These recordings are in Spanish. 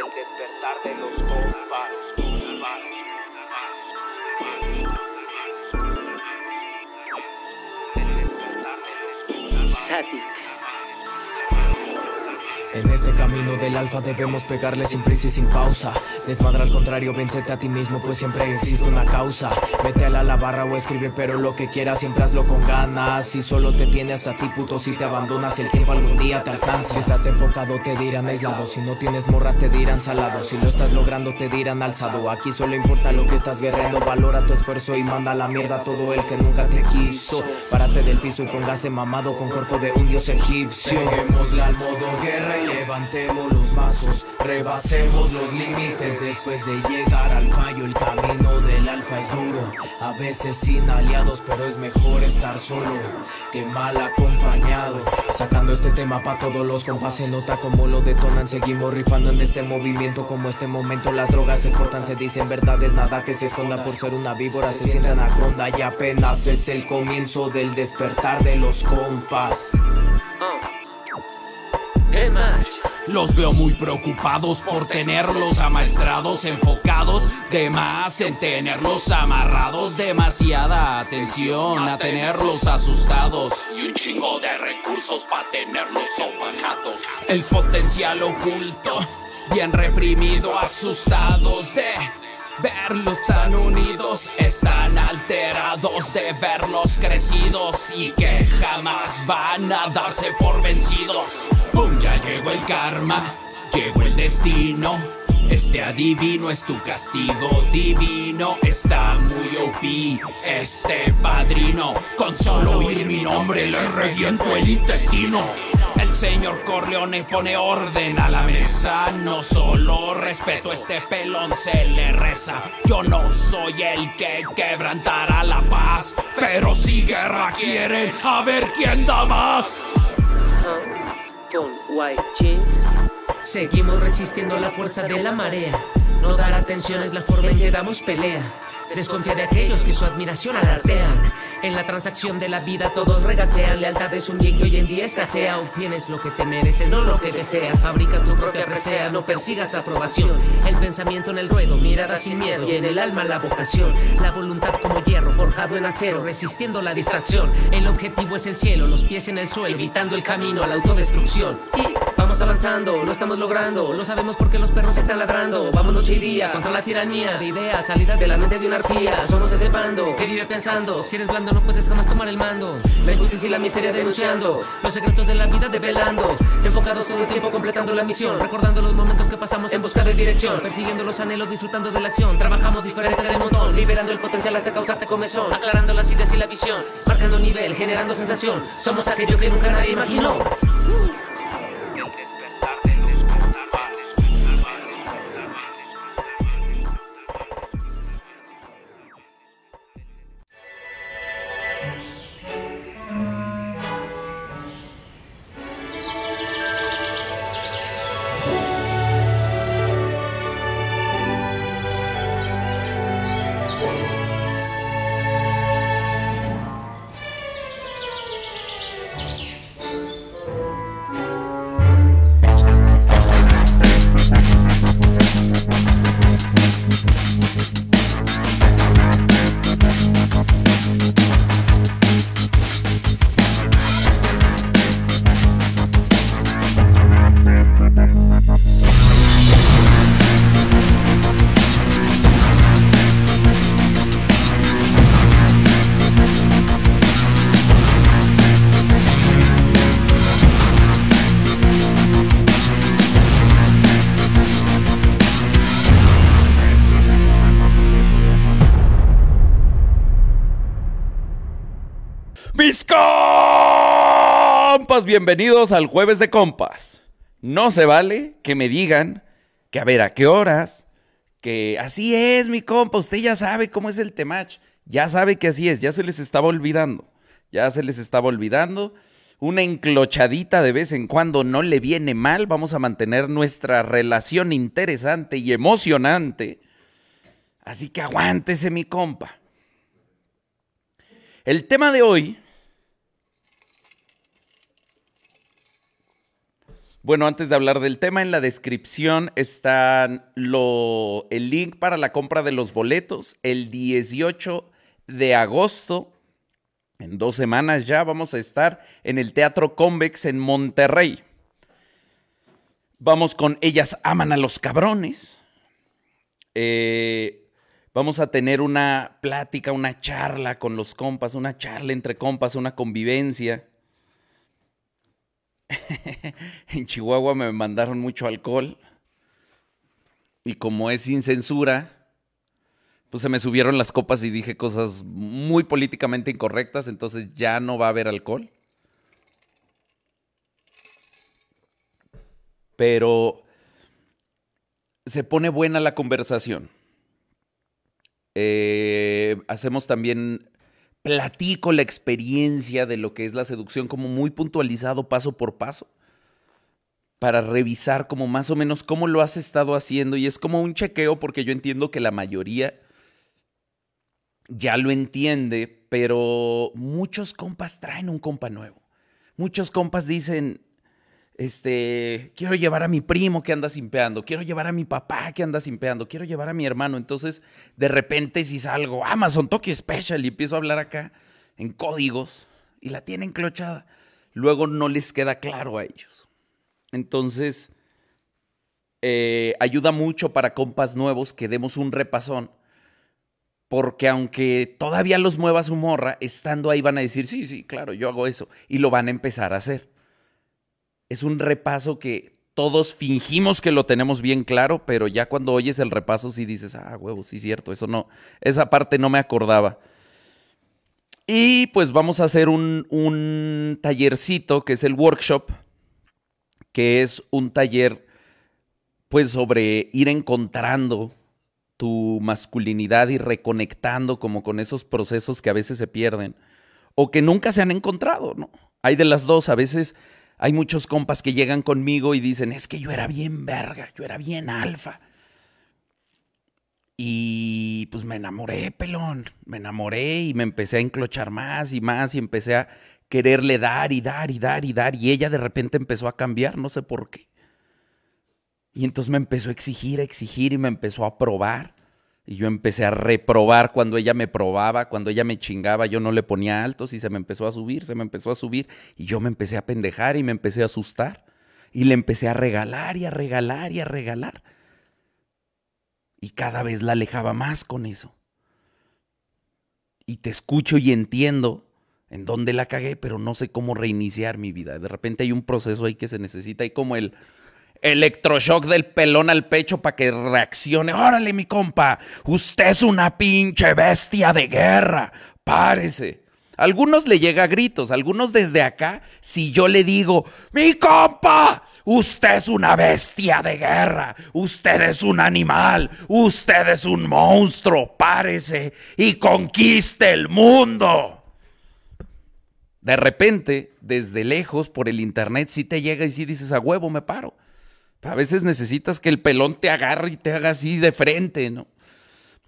el despertar de los compas. En este camino del alfa debemos pegarle sin prisa y sin pausa Desmadra al contrario, vencete a ti mismo, pues siempre existe una causa. Vete a la barra o escribe, pero lo que quieras, siempre hazlo con ganas. Si solo te tienes a ti, puto, si te abandonas, el tiempo algún día te alcanza. Si estás enfocado, te dirán aislado. Si no tienes morra, te dirán salado. Si lo estás logrando, te dirán alzado. Aquí solo importa lo que estás guerreando. Valora tu esfuerzo y manda a la mierda a todo el que nunca te quiso. Párate del piso y póngase mamado con cuerpo de un dios egipcio. Peguémosle al modo guerra y levantemos los mazos. Rebasemos los límites después de llegar al fallo el camino del alfa es duro a veces sin aliados pero es mejor estar solo que mal acompañado sacando este tema pa' todos los compas se nota como lo detonan seguimos rifando en este movimiento como este momento las drogas se exportan se dicen verdades nada que se esconda por ser una víbora se sientan anaconda y apenas es el comienzo del despertar de los compas los veo muy preocupados por tenerlos amaestrados, enfocados de más en tenerlos amarrados. Demasiada atención a tenerlos asustados y un chingo de recursos para tenerlos sobajados. El potencial oculto, bien reprimido, asustados de verlos tan unidos, están alterados de verlos crecidos y que jamás van a darse por vencidos. ¡Pum! Ya llegó el karma, llegó el destino. Este adivino es tu castigo divino. Está muy OP este padrino. Con solo oír mi nombre le reviento el intestino. Señor Corleone pone orden a la mesa. No solo respeto este pelón, se le reza. Yo no soy el que quebrantará la paz. Pero si guerra quiere, a ver quién da más. Seguimos resistiendo la fuerza de la marea. No dar atención es la forma en que damos pelea. Desconfía de aquellos que su admiración alardean. En la transacción de la vida todos regatean. Lealtad es un bien que hoy en día escasea. Obtienes lo que te mereces, no lo que deseas. Fabrica tu propia presea, no persigas aprobación. El pensamiento en el ruedo, mirada sin miedo. Y en el alma la vocación. La voluntad como hierro, forjado en acero, resistiendo la distracción. El objetivo es el cielo, los pies en el suelo, evitando el camino a la autodestrucción. Y avanzando, lo estamos logrando. no sabemos porque los perros están ladrando. Vamos noche y día contra la tiranía de ideas salidas de la mente de una arpía. Somos ese bando que vive pensando. Si eres blando, no puedes jamás tomar el mando. La injusticia y la miseria denunciando. Los secretos de la vida develando. Enfocados todo el tiempo completando la misión. Recordando los momentos que pasamos en busca de dirección. Persiguiendo los anhelos, disfrutando de la acción. Trabajamos diferente del montón. Liberando el potencial hasta causarte comezón. Aclarando las ideas y la visión. Marcando nivel, generando sensación. Somos aquello que nunca nadie imaginó. bienvenidos al jueves de compas. No se vale que me digan que a ver a qué horas, que así es mi compa, usted ya sabe cómo es el temach, ya sabe que así es, ya se les estaba olvidando, ya se les estaba olvidando. Una enclochadita de vez en cuando no le viene mal, vamos a mantener nuestra relación interesante y emocionante. Así que aguántese mi compa. El tema de hoy Bueno, antes de hablar del tema, en la descripción está el link para la compra de los boletos. El 18 de agosto, en dos semanas ya, vamos a estar en el Teatro Convex en Monterrey. Vamos con Ellas Aman a los Cabrones. Eh, vamos a tener una plática, una charla con los compas, una charla entre compas, una convivencia en Chihuahua me mandaron mucho alcohol y como es sin censura, pues se me subieron las copas y dije cosas muy políticamente incorrectas, entonces ya no va a haber alcohol. Pero se pone buena la conversación. Eh, hacemos también platico la experiencia de lo que es la seducción como muy puntualizado paso por paso para revisar como más o menos cómo lo has estado haciendo y es como un chequeo porque yo entiendo que la mayoría ya lo entiende, pero muchos compas traen un compa nuevo. Muchos compas dicen, este, quiero llevar a mi primo que anda simpeando, quiero llevar a mi papá que anda simpeando, quiero llevar a mi hermano. Entonces, de repente, si salgo, Amazon Tokyo Special, y empiezo a hablar acá en códigos, y la tienen clochada. Luego no les queda claro a ellos. Entonces, eh, ayuda mucho para compas nuevos que demos un repasón porque aunque todavía los mueva su morra, estando ahí van a decir, sí, sí, claro, yo hago eso, y lo van a empezar a hacer es un repaso que todos fingimos que lo tenemos bien claro, pero ya cuando oyes el repaso sí dices, ah, huevo, sí cierto, eso no, esa parte no me acordaba. Y pues vamos a hacer un, un tallercito que es el workshop, que es un taller pues sobre ir encontrando tu masculinidad y reconectando como con esos procesos que a veces se pierden o que nunca se han encontrado, ¿no? Hay de las dos, a veces hay muchos compas que llegan conmigo y dicen, es que yo era bien verga, yo era bien alfa. Y pues me enamoré, pelón, me enamoré y me empecé a enclochar más y más y empecé a quererle dar y dar y dar y dar. Y ella de repente empezó a cambiar, no sé por qué. Y entonces me empezó a exigir, a exigir y me empezó a probar. Y yo empecé a reprobar cuando ella me probaba, cuando ella me chingaba, yo no le ponía altos y se me empezó a subir, se me empezó a subir. Y yo me empecé a pendejar y me empecé a asustar. Y le empecé a regalar y a regalar y a regalar. Y cada vez la alejaba más con eso. Y te escucho y entiendo en dónde la cagué, pero no sé cómo reiniciar mi vida. De repente hay un proceso ahí que se necesita y como el electroshock del pelón al pecho para que reaccione. Órale, mi compa, usted es una pinche bestia de guerra. Párese. Algunos le llega a gritos, algunos desde acá, si yo le digo, mi compa, usted es una bestia de guerra, usted es un animal, usted es un monstruo, párese y conquiste el mundo. De repente, desde lejos, por el internet, si te llega y si dices, a huevo, me paro. A veces necesitas que el pelón te agarre y te haga así de frente, ¿no?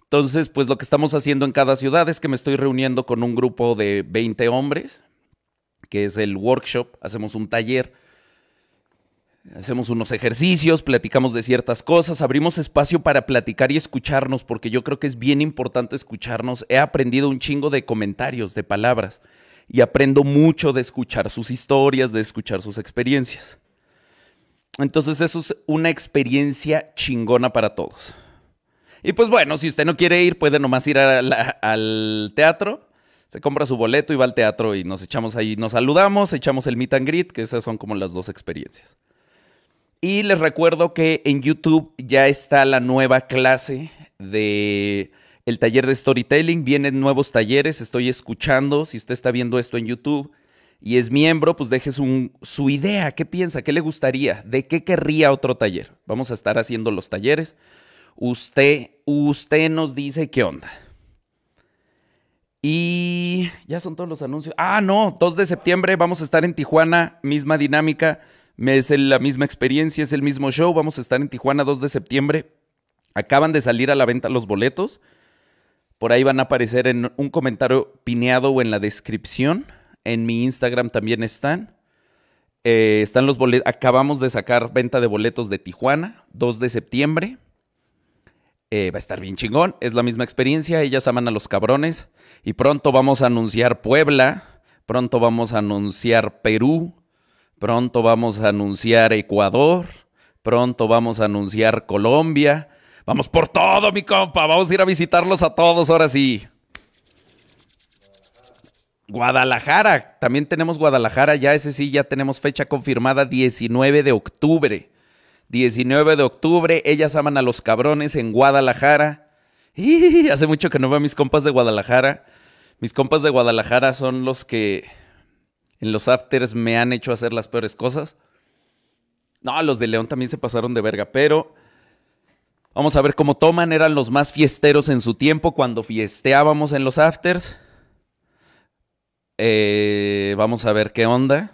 Entonces, pues lo que estamos haciendo en cada ciudad es que me estoy reuniendo con un grupo de 20 hombres, que es el workshop, hacemos un taller, hacemos unos ejercicios, platicamos de ciertas cosas, abrimos espacio para platicar y escucharnos, porque yo creo que es bien importante escucharnos. He aprendido un chingo de comentarios, de palabras, y aprendo mucho de escuchar sus historias, de escuchar sus experiencias. Entonces eso es una experiencia chingona para todos. Y pues bueno, si usted no quiere ir, puede nomás ir al teatro, se compra su boleto y va al teatro y nos echamos ahí, nos saludamos, echamos el meet and greet, que esas son como las dos experiencias. Y les recuerdo que en YouTube ya está la nueva clase de el taller de storytelling, vienen nuevos talleres, estoy escuchando, si usted está viendo esto en YouTube, y es miembro, pues deje su, idea, qué piensa, qué le gustaría, de qué querría otro taller. Vamos a estar haciendo los talleres. Usted, usted nos dice qué onda. Y ya son todos los anuncios. Ah, no, 2 de septiembre vamos a estar en Tijuana, misma dinámica, es la misma experiencia, es el mismo show. Vamos a estar en Tijuana 2 de septiembre. Acaban de salir a la venta los boletos. Por ahí van a aparecer en un comentario pineado o en la descripción. En mi Instagram también están. Eh, están los boletos. Acabamos de sacar venta de boletos de Tijuana, 2 de septiembre. Eh, va a estar bien chingón. Es la misma experiencia. Ellas aman a los cabrones. Y pronto vamos a anunciar Puebla. Pronto vamos a anunciar Perú. Pronto vamos a anunciar Ecuador. Pronto vamos a anunciar Colombia. Vamos por todo, mi compa. Vamos a ir a visitarlos a todos ahora sí. Guadalajara, también tenemos Guadalajara, ya ese sí, ya tenemos fecha confirmada, 19 de octubre. 19 de octubre, ellas aman a los cabrones en Guadalajara. Y hace mucho que no veo a mis compas de Guadalajara. Mis compas de Guadalajara son los que en los afters me han hecho hacer las peores cosas. No, los de León también se pasaron de verga, pero vamos a ver cómo toman. Eran los más fiesteros en su tiempo cuando fiesteábamos en los afters. Eh, vamos a ver qué onda,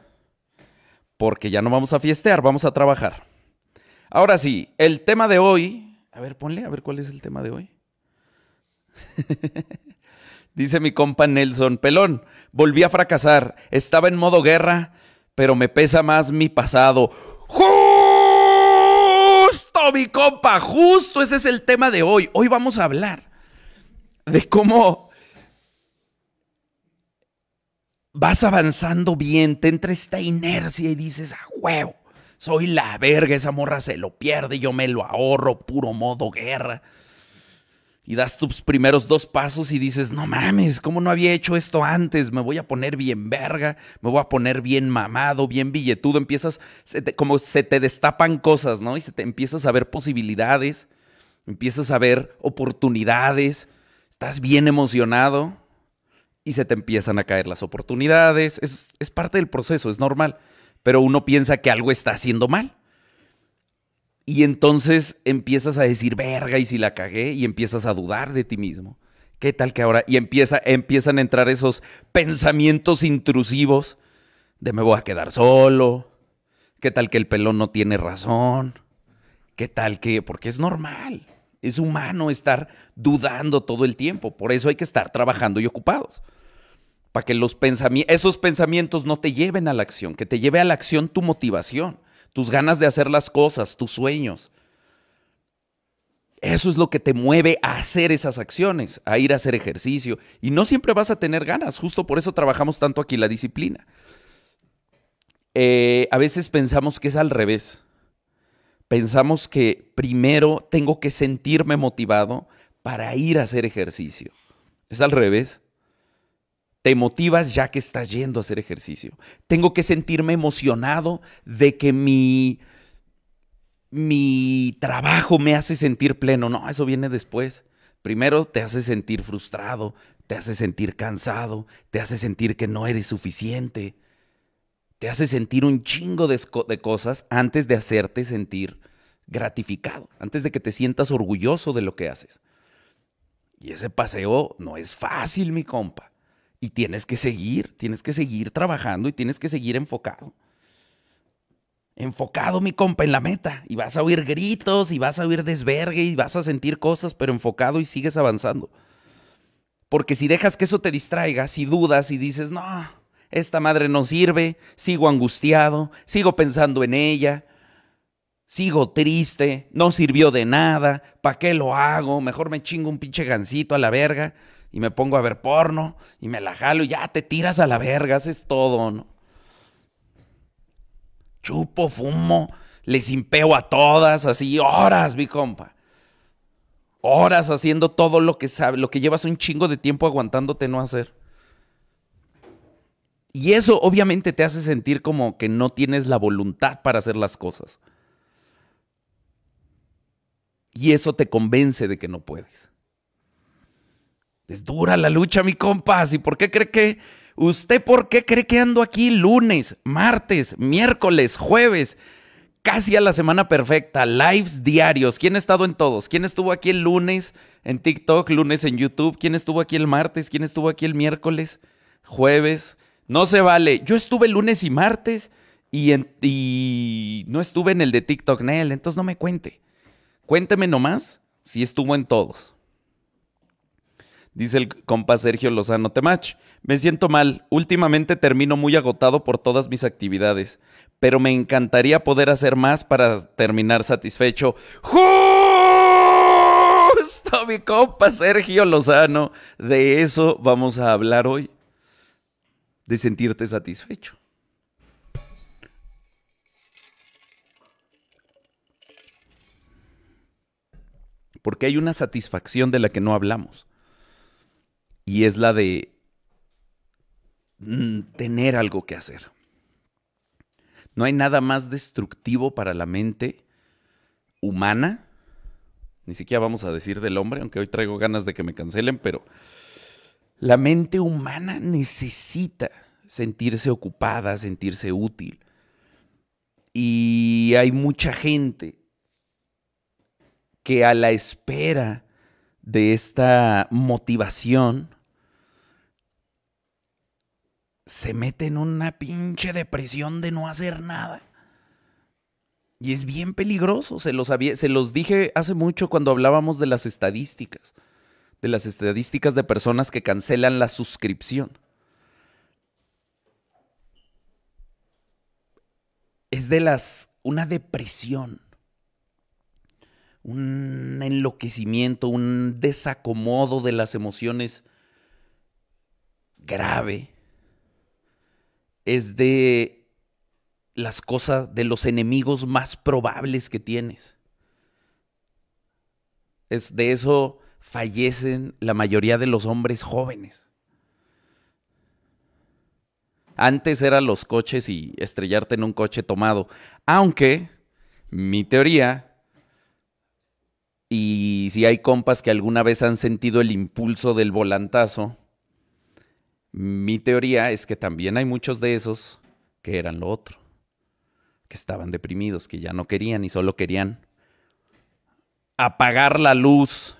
porque ya no vamos a fiestear, vamos a trabajar. Ahora sí, el tema de hoy, a ver, ponle, a ver cuál es el tema de hoy. Dice mi compa Nelson, pelón, volví a fracasar, estaba en modo guerra, pero me pesa más mi pasado. Justo, mi compa, justo ese es el tema de hoy. Hoy vamos a hablar de cómo vas avanzando bien, te entra esta inercia y dices, a huevo, soy la verga, esa morra se lo pierde, yo me lo ahorro, puro modo guerra. Y das tus primeros dos pasos y dices, no mames, ¿cómo no había hecho esto antes? Me voy a poner bien verga, me voy a poner bien mamado, bien billetudo. Empiezas, como se te destapan cosas, ¿no? Y se te empiezas a ver posibilidades, empiezas a ver oportunidades, estás bien emocionado y se te empiezan a caer las oportunidades. Es, parte del proceso, es normal. Pero uno piensa que algo está haciendo mal. Y entonces empiezas a decir, verga, y si la cagué, y empiezas a dudar de ti mismo. ¿Qué tal que ahora? Y empieza, empiezan a entrar esos pensamientos intrusivos de me voy a quedar solo. ¿Qué tal que el pelón no tiene razón? ¿Qué tal que? Porque es normal, es humano estar dudando todo el tiempo. Por eso hay que estar trabajando y ocupados que los esos pensamientos no te lleven a la acción, que te lleve a la acción tu motivación, tus ganas de hacer las cosas, tus sueños. Eso es lo que te mueve a hacer esas acciones, a ir a hacer ejercicio. Y no siempre vas a tener ganas, justo por eso trabajamos tanto aquí la disciplina. Eh, a veces pensamos que es al revés. Pensamos que primero tengo que sentirme motivado para ir a hacer ejercicio. Es al revés. Te motivas ya que estás yendo a hacer ejercicio. Tengo que sentirme emocionado de que mi, mi trabajo me hace sentir pleno. No, eso viene después. Primero te hace sentir frustrado, te hace sentir cansado, te hace sentir que no eres suficiente, te hace sentir un chingo de, de, cosas antes de hacerte sentir gratificado, antes de que te sientas orgulloso de lo que haces. Y ese paseo no es fácil, mi compa. Y tienes que seguir, tienes que seguir trabajando y tienes que seguir enfocado. Enfocado, mi compa, en la meta. Y vas a oír gritos y vas a oír desvergue y vas a sentir cosas, pero enfocado y sigues avanzando. Porque si dejas que eso te distraiga, si dudas y dices, no, esta madre no sirve, sigo angustiado, sigo pensando en ella, sigo triste, no sirvió de nada, ¿para qué lo hago? Mejor me chingo un pinche gancito a la verga y me pongo a ver porno y me la jalo y ya te tiras a la verga, haces todo, ¿no? Chupo, fumo, les impeo a todas, así horas, mi compa. Horas haciendo todo lo que sabe, lo que llevas un chingo de tiempo aguantándote no hacer. Y eso obviamente te hace sentir como que no tienes la voluntad para hacer las cosas. Y eso te convence de que no puedes. Es dura la lucha, mi compas. ¿Y por qué cree que... ¿Usted por qué cree que ando aquí lunes, martes, miércoles, jueves? Casi a la semana perfecta, lives diarios. ¿Quién ha estado en todos? ¿Quién estuvo aquí el lunes en TikTok, lunes en YouTube? ¿Quién estuvo aquí el martes? ¿Quién estuvo aquí el miércoles, jueves? No se vale. Yo estuve lunes y martes y, y no estuve en el de TikTok, Nel. Entonces no me cuente. Cuénteme nomás si estuvo en todos dice el compa Sergio Lozano Temach. Me siento mal, últimamente termino muy agotado por todas mis actividades, pero me encantaría poder hacer más para terminar satisfecho. Justo mi compa Sergio Lozano, de eso vamos a hablar hoy, de sentirte satisfecho. porque hay una satisfacción de la que no hablamos y es la de mm, tener algo que hacer. No hay nada más destructivo para la mente humana, ni siquiera vamos a decir del hombre, aunque hoy traigo ganas de que me cancelen, pero la mente humana necesita sentirse ocupada, sentirse útil. Y hay mucha gente que a la espera de esta motivación se mete en una pinche depresión de no hacer nada. Y es bien peligroso, se los, se los dije hace mucho cuando hablábamos de las estadísticas, de las estadísticas de personas que cancelan la suscripción. Es de las, una depresión, un enloquecimiento, un desacomodo de las emociones grave es de las cosas, de los enemigos más probables que tienes. Es de eso fallecen la mayoría de los hombres jóvenes. Antes eran los coches y estrellarte en un coche tomado. Aunque mi teoría, y si hay compas que alguna vez han sentido el impulso del volantazo, mi teoría es que también hay muchos de esos que eran lo otro, que estaban deprimidos, que ya no querían y solo querían apagar la luz.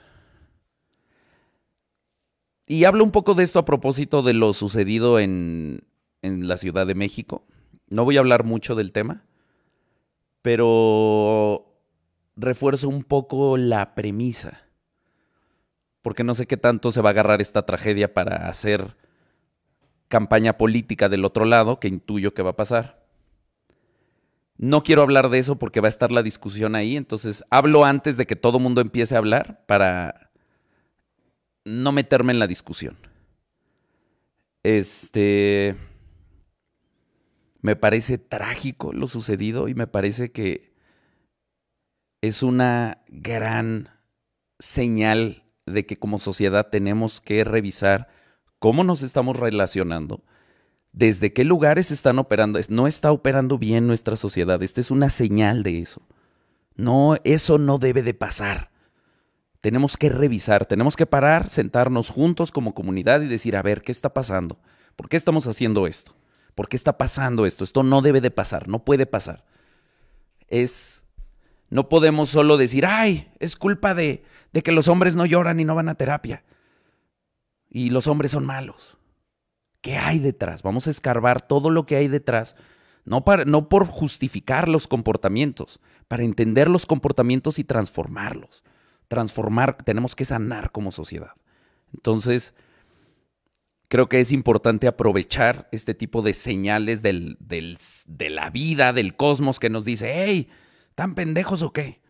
Y hablo un poco de esto a propósito de lo sucedido en, en la Ciudad de México. No voy a hablar mucho del tema, pero refuerzo un poco la premisa, porque no sé qué tanto se va a agarrar esta tragedia para hacer campaña política del otro lado, que intuyo que va a pasar. No quiero hablar de eso porque va a estar la discusión ahí, entonces hablo antes de que todo el mundo empiece a hablar para no meterme en la discusión. Este me parece trágico lo sucedido y me parece que es una gran señal de que como sociedad tenemos que revisar cómo nos estamos relacionando, desde qué lugares están operando. No está operando bien nuestra sociedad. Esta es una señal de eso. No, eso no debe de pasar. Tenemos que revisar, tenemos que parar, sentarnos juntos como comunidad y decir, a ver, ¿qué está pasando? ¿Por qué estamos haciendo esto? ¿Por qué está pasando esto? Esto no debe de pasar, no puede pasar. Es no podemos solo decir, ay, es culpa de, de, que los hombres no lloran y no van a terapia y los hombres son malos. ¿Qué hay detrás? Vamos a escarbar todo lo que hay detrás, no, para, no por justificar los comportamientos, para entender los comportamientos y transformarlos. Transformar, tenemos que sanar como sociedad. Entonces, creo que es importante aprovechar este tipo de señales de la vida, del cosmos que nos dice, hey, ¿Tan pendejos o qué?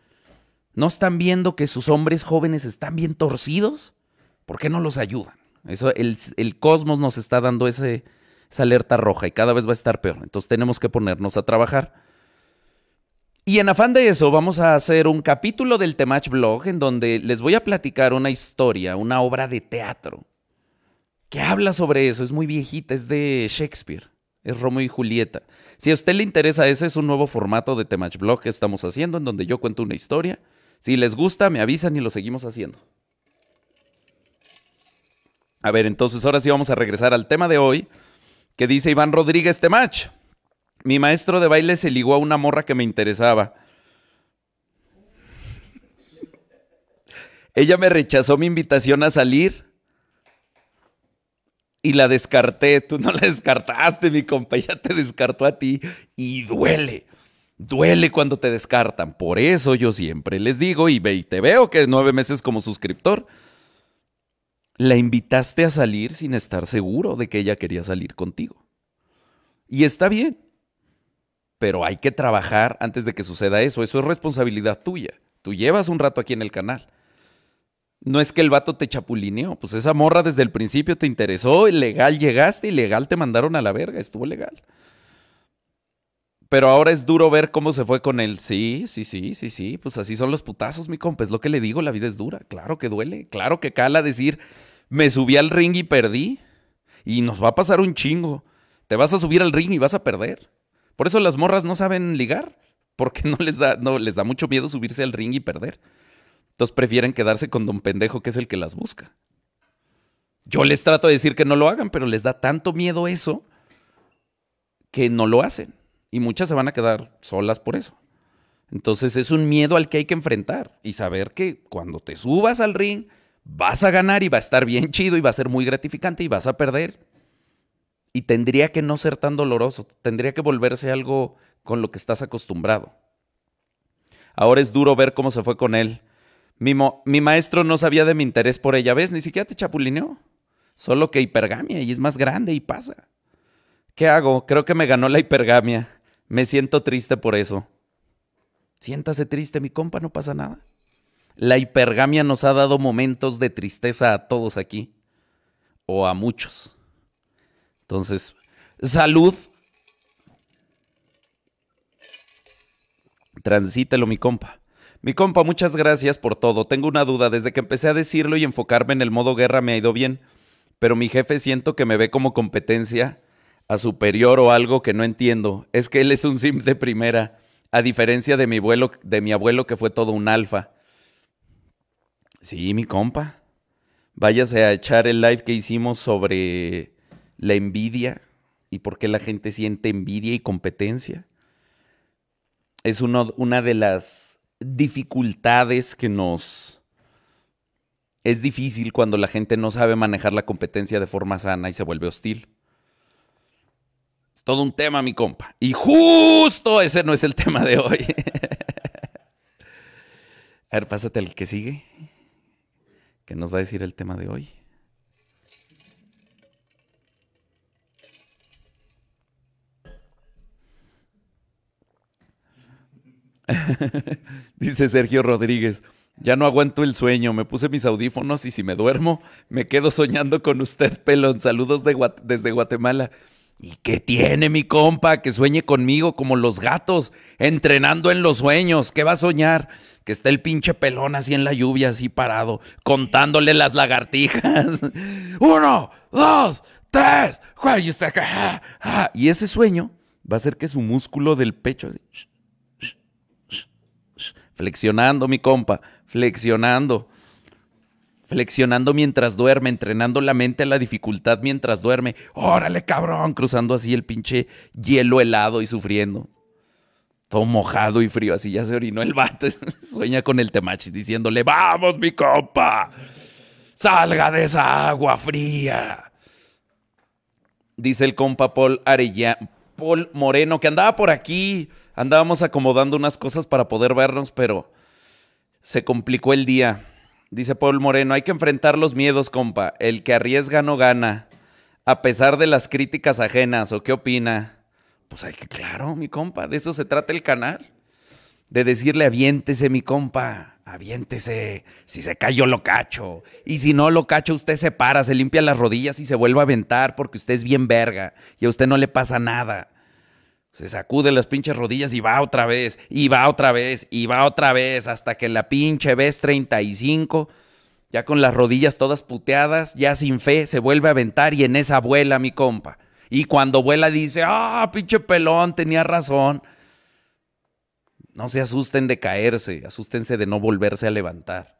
¿No están viendo que sus hombres jóvenes están bien torcidos? ¿Por qué no los ayudan? Eso, el, cosmos nos está dando ese, esa alerta roja y cada vez va a estar peor. Entonces tenemos que ponernos a trabajar. Y en afán de eso, vamos a hacer un capítulo del Temach Blog en donde les voy a platicar una historia, una obra de teatro, que habla sobre eso. Es muy viejita, es de Shakespeare, es Romeo y Julieta. Si a usted le interesa, ese es un nuevo formato de Temach Blog que estamos haciendo en donde yo cuento una historia. Si les gusta, me avisan y lo seguimos haciendo. A ver, entonces ahora sí vamos a regresar al tema de hoy, que dice Iván Rodríguez match. Mi maestro de baile se ligó a una morra que me interesaba. Ella me rechazó mi invitación a salir y la descarté. Tú no la descartaste, mi compa, te descartó a ti y duele. Duele cuando te descartan. Por eso yo siempre les digo, y, ve, y te veo que nueve meses como suscriptor, la invitaste a salir sin estar seguro de que ella quería salir contigo. Y está bien, pero hay que trabajar antes de que suceda eso. Eso es responsabilidad tuya. Tú llevas un rato aquí en el canal. No es que el vato te chapulineó, pues esa morra desde el principio te interesó, ilegal llegaste, ilegal te mandaron a la verga, estuvo legal. Pero ahora es duro ver cómo se fue con él. Sí, sí, sí, sí, sí, pues así son los putazos, mi compa, es lo que le digo, la vida es dura. Claro que duele, claro que cala decir, me subí al ring y perdí. Y nos va a pasar un chingo. Te vas a subir al ring y vas a perder. Por eso las morras no saben ligar, porque no les da, no, les da mucho miedo subirse al ring y perder. Entonces prefieren quedarse con don pendejo que es el que las busca. Yo les trato de decir que no lo hagan, pero les da tanto miedo eso que no lo hacen. Y muchas se van a quedar solas por eso. Entonces es un miedo al que hay que enfrentar y saber que cuando te subas al ring vas a ganar y va a estar bien chido y va a ser muy gratificante y vas a perder. Y tendría que no ser tan doloroso, tendría que volverse algo con lo que estás acostumbrado. Ahora es duro ver cómo se fue con él. Mi, mi maestro no sabía de mi interés por ella, ¿ves? Ni siquiera te chapulineó. Solo que hipergamia y es más grande y pasa. ¿Qué hago? Creo que me ganó la hipergamia. Me siento triste por eso. Siéntase triste, mi compa, no pasa nada. La hipergamia nos ha dado momentos de tristeza a todos aquí, o a muchos. Entonces, salud. Transítelo, mi compa. Mi compa, muchas gracias por todo. Tengo una duda. Desde que empecé a decirlo y enfocarme en el modo guerra me ha ido bien, pero mi jefe siento que me ve como competencia a superior o algo que no entiendo. Es que él es un sim de primera, a diferencia de mi abuelo, de mi abuelo que fue todo un alfa. Sí, mi compa. Váyase a echar el live que hicimos sobre la envidia y por qué la gente siente envidia y competencia. Es uno, una de las dificultades que nos... Es difícil cuando la gente no sabe manejar la competencia de forma sana y se vuelve hostil. Es todo un tema, mi compa. Y justo ese no es el tema de hoy. a ver, pásate al que sigue. Qué nos va a decir el tema de hoy. Dice Sergio Rodríguez, ya no aguanto el sueño, me puse mis audífonos y si me duermo, me quedo soñando con usted, pelón. Saludos desde Guatemala. ¿Y qué tiene mi compa que sueñe conmigo como los gatos, entrenando en los sueños? ¿Qué va a soñar? que está el pinche pelón así en la lluvia, así parado, contándole las lagartijas. Uno, dos, tres, y Y ese sueño va a hacer que su músculo del pecho, flexionando mi compa, flexionando, flexionando mientras duerme, entrenando la mente a la dificultad mientras duerme. Órale, cabrón, cruzando así el pinche hielo helado y sufriendo todo mojado y frío, así ya se orinó el vato. Sueña con el temachi diciéndole, vamos mi compa, salga de esa agua fría. Dice el compa Paul Arellán. Paul Moreno, que andaba por aquí, andábamos acomodando unas cosas para poder vernos, pero se complicó el día. Dice Paul Moreno, hay que enfrentar los miedos, compa. El que arriesga no gana, a pesar de las críticas ajenas, ¿o qué opina? Pues hay que, claro, mi compa, de eso se trata el canal. De decirle, aviéntese, mi compa, aviéntese. Si se cayó, lo cacho. Y si no lo cacho, usted se para, se limpia las rodillas y se vuelve a aventar porque usted es bien verga y a usted no le pasa nada. Se sacude las pinches rodillas y va otra vez, y va otra vez, y va otra vez, hasta que la pinche vez 35, ya con las rodillas todas puteadas, ya sin fe, se vuelve a aventar y en esa vuela mi compa. Y cuando vuela dice, ah, pinche pelón, tenía razón. No se asusten de caerse, asústense de no volverse a levantar.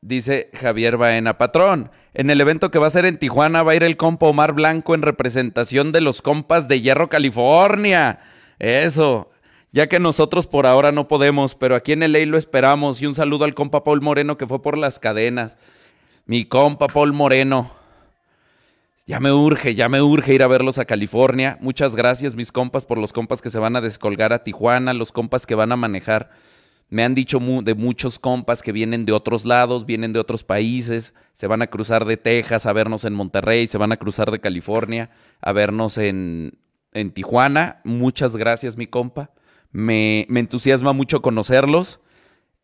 Dice Javier Baena, patrón, en el evento que va a ser en Tijuana va a ir el compa Omar Blanco en representación de los compas de Hierro California. Eso, ya que nosotros por ahora no podemos, pero aquí en el ley lo esperamos. Y un saludo al compa Paul Moreno que fue por las cadenas. Mi compa Paul Moreno, ya me urge, ya me urge ir a verlos a California. Muchas gracias, mis compas, por los compas que se van a descolgar a Tijuana, los compas que van a manejar. Me han dicho de muchos compas que vienen de otros lados, vienen de otros países, se van a cruzar de Texas a vernos en Monterrey, se van a cruzar de California a vernos en, en Tijuana. Muchas gracias, mi compa. Me, me entusiasma mucho conocerlos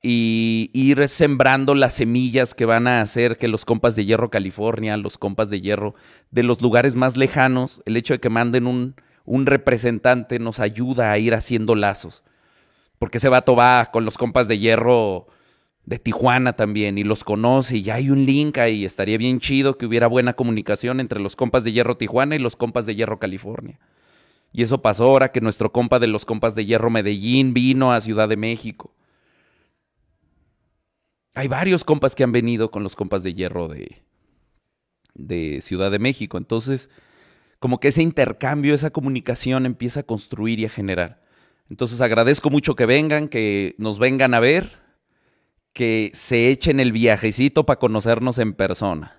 y ir sembrando las semillas que van a hacer que los compas de Hierro California, los compas de Hierro de los lugares más lejanos, el hecho de que manden un, representante nos ayuda a ir haciendo lazos. Porque ese vato va con los compas de Hierro de Tijuana también y los conoce y ya hay un link ahí. Estaría bien chido que hubiera buena comunicación entre los compas de Hierro Tijuana y los compas de Hierro California. Y eso pasó ahora que nuestro compa de los compas de Hierro Medellín vino a Ciudad de México hay varios compas que han venido con los compas de hierro de, Ciudad de México. Entonces, como que ese intercambio, esa comunicación empieza a construir y a generar. Entonces agradezco mucho que vengan, que nos vengan a ver, que se echen el viajecito para conocernos en persona.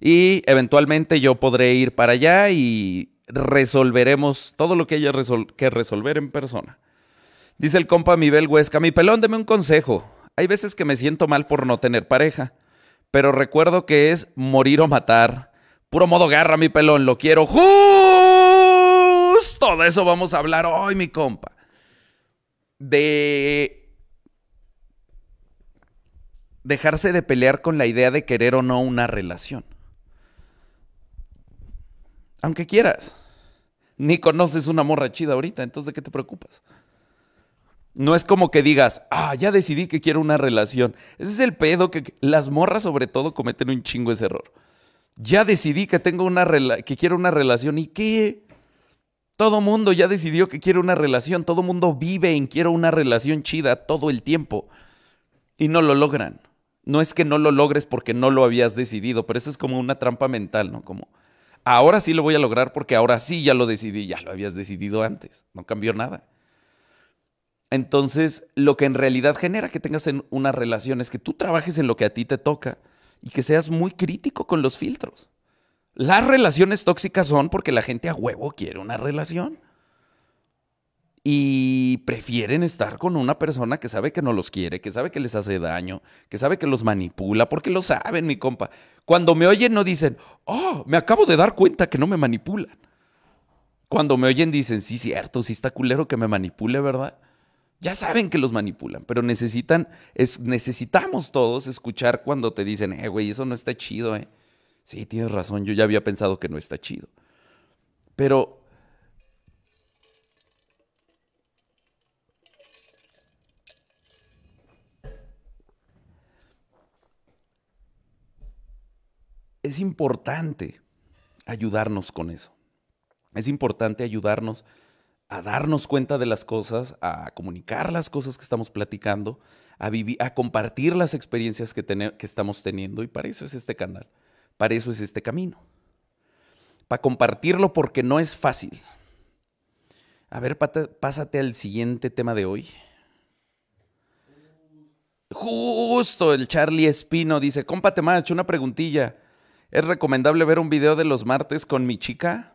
Y eventualmente yo podré ir para allá y resolveremos todo lo que haya que resolver en persona. Dice el compa Mibel Huesca, mi pelón, deme un consejo. Hay veces que me siento mal por no tener pareja, pero recuerdo que es morir o matar. Puro modo garra, mi pelón, lo quiero. Justo de eso vamos a hablar hoy, mi compa. De dejarse de pelear con la idea de querer o no una relación. Aunque quieras. Ni conoces una morra chida ahorita, entonces ¿de qué te preocupas? No es como que digas, ah, ya decidí que quiero una relación. Ese es el pedo que las morras sobre todo cometen un chingo ese error. Ya decidí que tengo una que quiero una relación y qué? Todo mundo ya decidió que quiere una relación, todo mundo vive en quiero una relación chida todo el tiempo y no lo logran. No es que no lo logres porque no lo habías decidido, pero eso es como una trampa mental, ¿no? Como ahora sí lo voy a lograr porque ahora sí ya lo decidí, ya lo habías decidido antes, no cambió nada. Entonces, lo que en realidad genera que tengas en una relación es que tú trabajes en lo que a ti te toca y que seas muy crítico con los filtros. Las relaciones tóxicas son porque la gente a huevo quiere una relación y prefieren estar con una persona que sabe que no los quiere, que sabe que les hace daño, que sabe que los manipula, porque lo saben, mi compa. Cuando me oyen no dicen, oh, me acabo de dar cuenta que no me manipulan. Cuando me oyen dicen, sí, cierto, sí está culero que me manipule, ¿verdad? ya saben que los manipulan, pero necesitan, es, necesitamos todos escuchar cuando te dicen, eh, güey, eso no está chido, eh. Sí, tienes razón, yo ya había pensado que no está chido. Pero es importante ayudarnos con eso. Es importante ayudarnos a darnos cuenta de las cosas, a comunicar las cosas que estamos platicando, a, vivir, a compartir las experiencias que, que estamos teniendo y para eso es este canal, para eso es este camino. Para compartirlo porque no es fácil. A ver, pásate al siguiente tema de hoy. Justo el Charlie Espino dice, cómpate hecho una preguntilla. ¿Es recomendable ver un video de los martes con mi chica?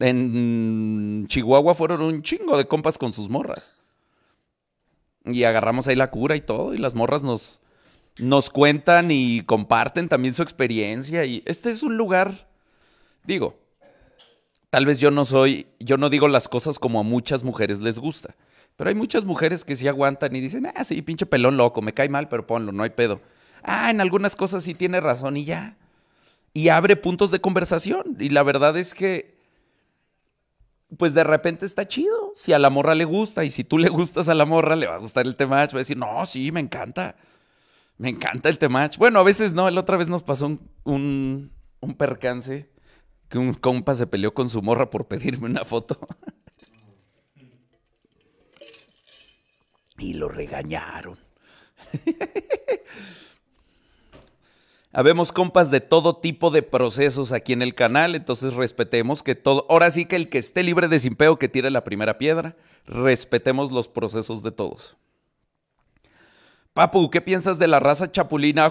En Chihuahua fueron un chingo de compas con sus morras. Y agarramos ahí la cura y todo. Y las morras nos, nos cuentan y comparten también su experiencia. Y este es un lugar, digo, tal vez yo no soy, yo no digo las cosas como a muchas mujeres les gusta. Pero hay muchas mujeres que sí aguantan y dicen, ah, sí, pinche pelón loco, me cae mal, pero ponlo, no hay pedo. Ah, en algunas cosas sí tiene razón y ya. Y abre puntos de conversación. Y la verdad es que pues de repente está chido. Si a la morra le gusta y si tú le gustas a la morra, le va a gustar el temach. Va a decir, no, sí, me encanta. Me encanta el temach. Bueno, a veces no. La otra vez nos pasó un, un percance que un compa se peleó con su morra por pedirme una foto. y lo regañaron. Habemos compas de todo tipo de procesos aquí en el canal, entonces respetemos que todo, ahora sí que el que esté libre de simpeo que tire la primera piedra, respetemos los procesos de todos. Papu, ¿qué piensas de la raza chapulina?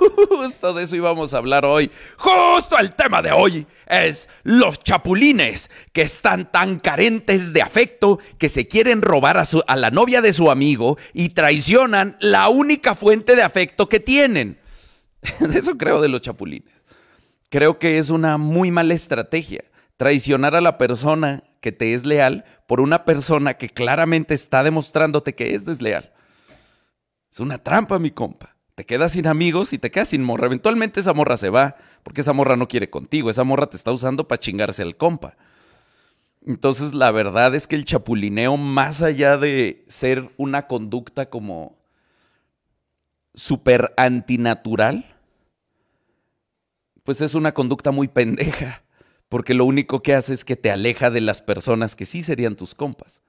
Justo de eso íbamos a hablar hoy. Justo el tema de hoy es los chapulines que están tan carentes de afecto que se quieren robar a, la novia de su amigo y traicionan la única fuente de afecto que tienen. eso creo de los chapulines. Creo que es una muy mala estrategia traicionar a la persona que te es leal por una persona que claramente está demostrándote que es desleal. Es una trampa, mi compa te quedas sin amigos y te quedas sin morra. Eventualmente esa morra se va, porque esa morra no quiere contigo, esa morra te está usando para chingarse al compa. Entonces la verdad es que el chapulineo, más allá de ser una conducta como súper antinatural, pues es una conducta muy pendeja, porque lo único que hace es que te aleja de las personas que sí serían tus compas.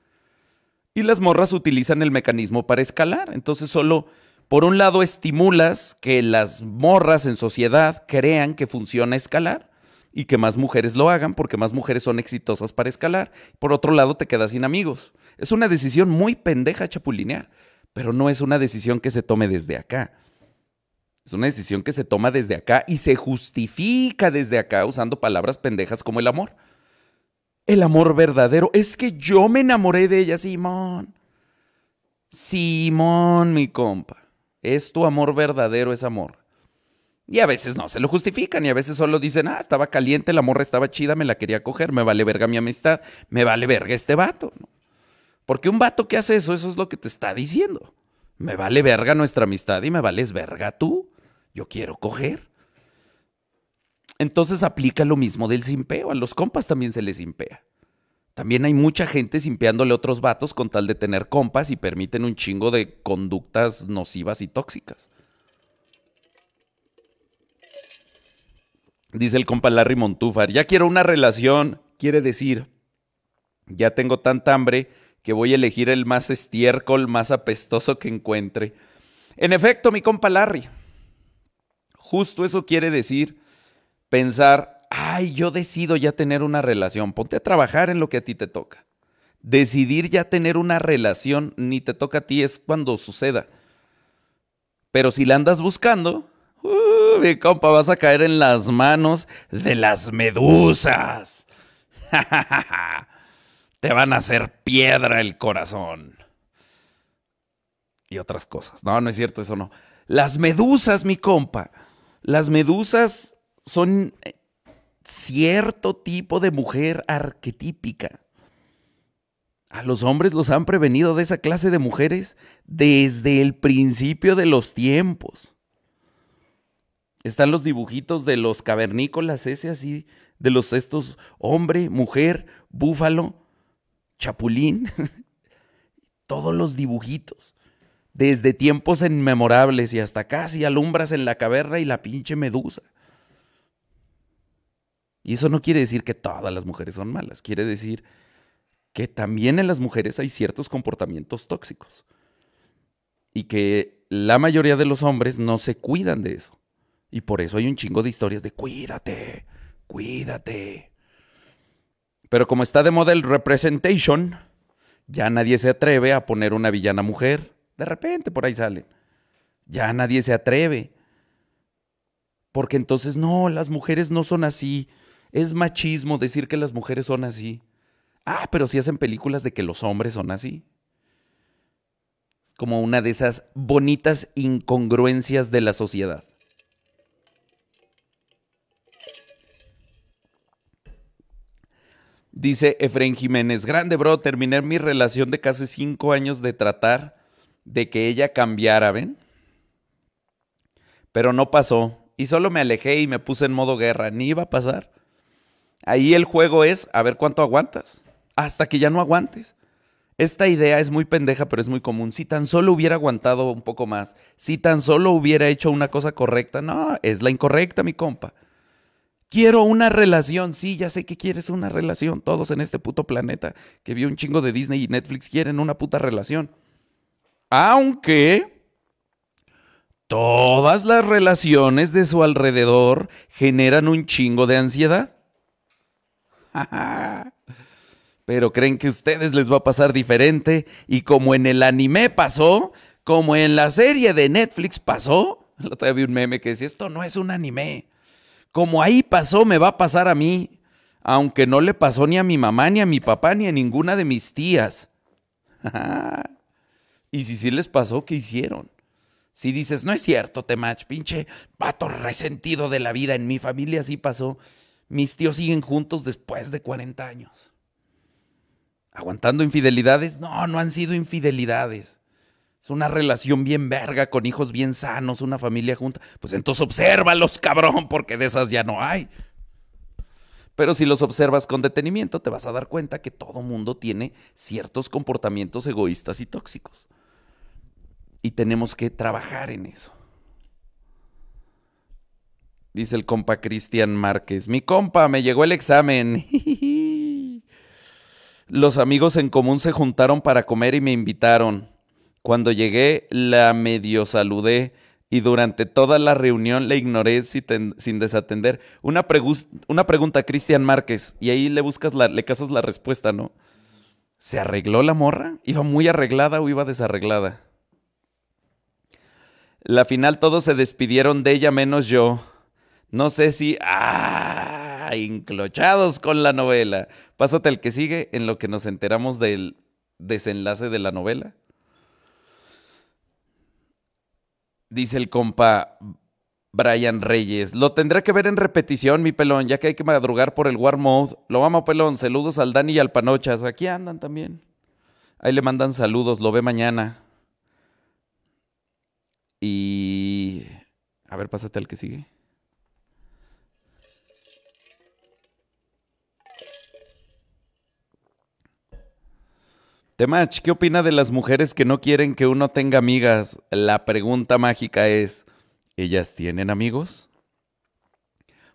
Y las morras utilizan el mecanismo para escalar, entonces solo por un lado, estimulas que las morras en sociedad crean que funciona escalar y que más mujeres lo hagan porque más mujeres son exitosas para escalar. Por otro lado, te quedas sin amigos. Es una decisión muy pendeja chapulinear, pero no es una decisión que se tome desde acá. Es una decisión que se toma desde acá y se justifica desde acá usando palabras pendejas como el amor. El amor verdadero es que yo me enamoré de ella, Simón. Simón, mi compa. Es tu amor verdadero, es amor. Y a veces no se lo justifican y a veces solo dicen, ah, estaba caliente, la morra estaba chida, me la quería coger, me vale verga mi amistad, me vale verga este vato. Porque un vato que hace eso, eso es lo que te está diciendo. Me vale verga nuestra amistad y me vales verga tú. Yo quiero coger. Entonces aplica lo mismo del simpeo. A los compas también se les simpea. También hay mucha gente simpeándole otros vatos con tal de tener compas y permiten un chingo de conductas nocivas y tóxicas. Dice el compa Larry Montúfar, ya quiero una relación, quiere decir, ya tengo tanta hambre que voy a elegir el más estiércol, más apestoso que encuentre. En efecto, mi compa Larry, justo eso quiere decir pensar ay, yo decido ya tener una relación, ponte a trabajar en lo que a ti te toca. Decidir ya tener una relación ni te toca a ti es cuando suceda. Pero si la andas buscando, uh, mi compa, vas a caer en las manos de las medusas. te van a hacer piedra el corazón. Y otras cosas. No, no es cierto, eso no. Las medusas, mi compa. Las medusas son eh, cierto tipo de mujer arquetípica. A los hombres los han prevenido de esa clase de mujeres desde el principio de los tiempos. Están los dibujitos de los cavernícolas, ese así, de los estos hombre, mujer, búfalo, chapulín, todos los dibujitos, desde tiempos inmemorables y hasta casi alumbras en la caverna y la pinche medusa. Y eso no quiere decir que todas las mujeres son malas, quiere decir que también en las mujeres hay ciertos comportamientos tóxicos y que la mayoría de los hombres no se cuidan de eso. Y por eso hay un chingo de historias de cuídate, cuídate. Pero como está de moda el representation, ya nadie se atreve a poner una villana mujer. De repente por ahí salen. Ya nadie se atreve. Porque entonces, no, las mujeres no son así. Es machismo decir que las mujeres son así. Ah, pero si hacen películas de que los hombres son así. Es como una de esas bonitas incongruencias de la sociedad. Dice Efren Jiménez, grande bro, terminé mi relación de casi cinco años de tratar de que ella cambiara, ¿ven? Pero no pasó. Y solo me alejé y me puse en modo guerra. Ni iba a pasar. Ahí el juego es a ver cuánto aguantas, hasta que ya no aguantes. Esta idea es muy pendeja, pero es muy común. Si tan solo hubiera aguantado un poco más, si tan solo hubiera hecho una cosa correcta, no, es la incorrecta, mi compa. Quiero una relación, sí, ya sé que quieres una relación. Todos en este puto planeta que vio un chingo de Disney y Netflix quieren una puta relación. Aunque todas las relaciones de su alrededor generan un chingo de ansiedad. Pero creen que a ustedes les va a pasar diferente y como en el anime pasó, como en la serie de Netflix pasó, lo otro vi un meme que decía, esto no es un anime. Como ahí pasó, me va a pasar a mí, aunque no le pasó ni a mi mamá, ni a mi papá, ni a ninguna de mis tías. y si sí les pasó, ¿qué hicieron? Si dices, no es cierto, te match pinche pato resentido de la vida, en mi familia sí pasó. Mis tíos siguen juntos después de 40 años. ¿Aguantando infidelidades? No, no han sido infidelidades. Es una relación bien verga, con hijos bien sanos, una familia junta. Pues entonces obsérvalos, cabrón, porque de esas ya no hay. Pero si los observas con detenimiento, te vas a dar cuenta que todo mundo tiene ciertos comportamientos egoístas y tóxicos. Y tenemos que trabajar en eso. Dice el compa Cristian Márquez. Mi compa, me llegó el examen. Los amigos en común se juntaron para comer y me invitaron. Cuando llegué, la medio saludé y durante toda la reunión la ignoré sin desatender. Una, pregunta una pregunta, Cristian Márquez, y ahí le buscas le casas la respuesta, ¿no? ¿Se arregló la morra? ¿Iba muy arreglada o iba desarreglada? La final todos se despidieron de ella menos yo. No sé si... ¡Ah! ¡Inclochados con la novela. Pásate al que sigue en lo que nos enteramos del desenlace de la novela. Dice el compa Brian Reyes. Lo tendrá que ver en repetición, mi pelón, ya que hay que madrugar por el War Mode. Lo amo, pelón. Saludos al Dani y al Panochas. Aquí andan también. Ahí le mandan saludos. Lo ve mañana. Y... A ver, pásate al que sigue. Match, ¿qué opina de las mujeres que no quieren que uno tenga amigas? La pregunta mágica es, ¿ellas tienen amigos?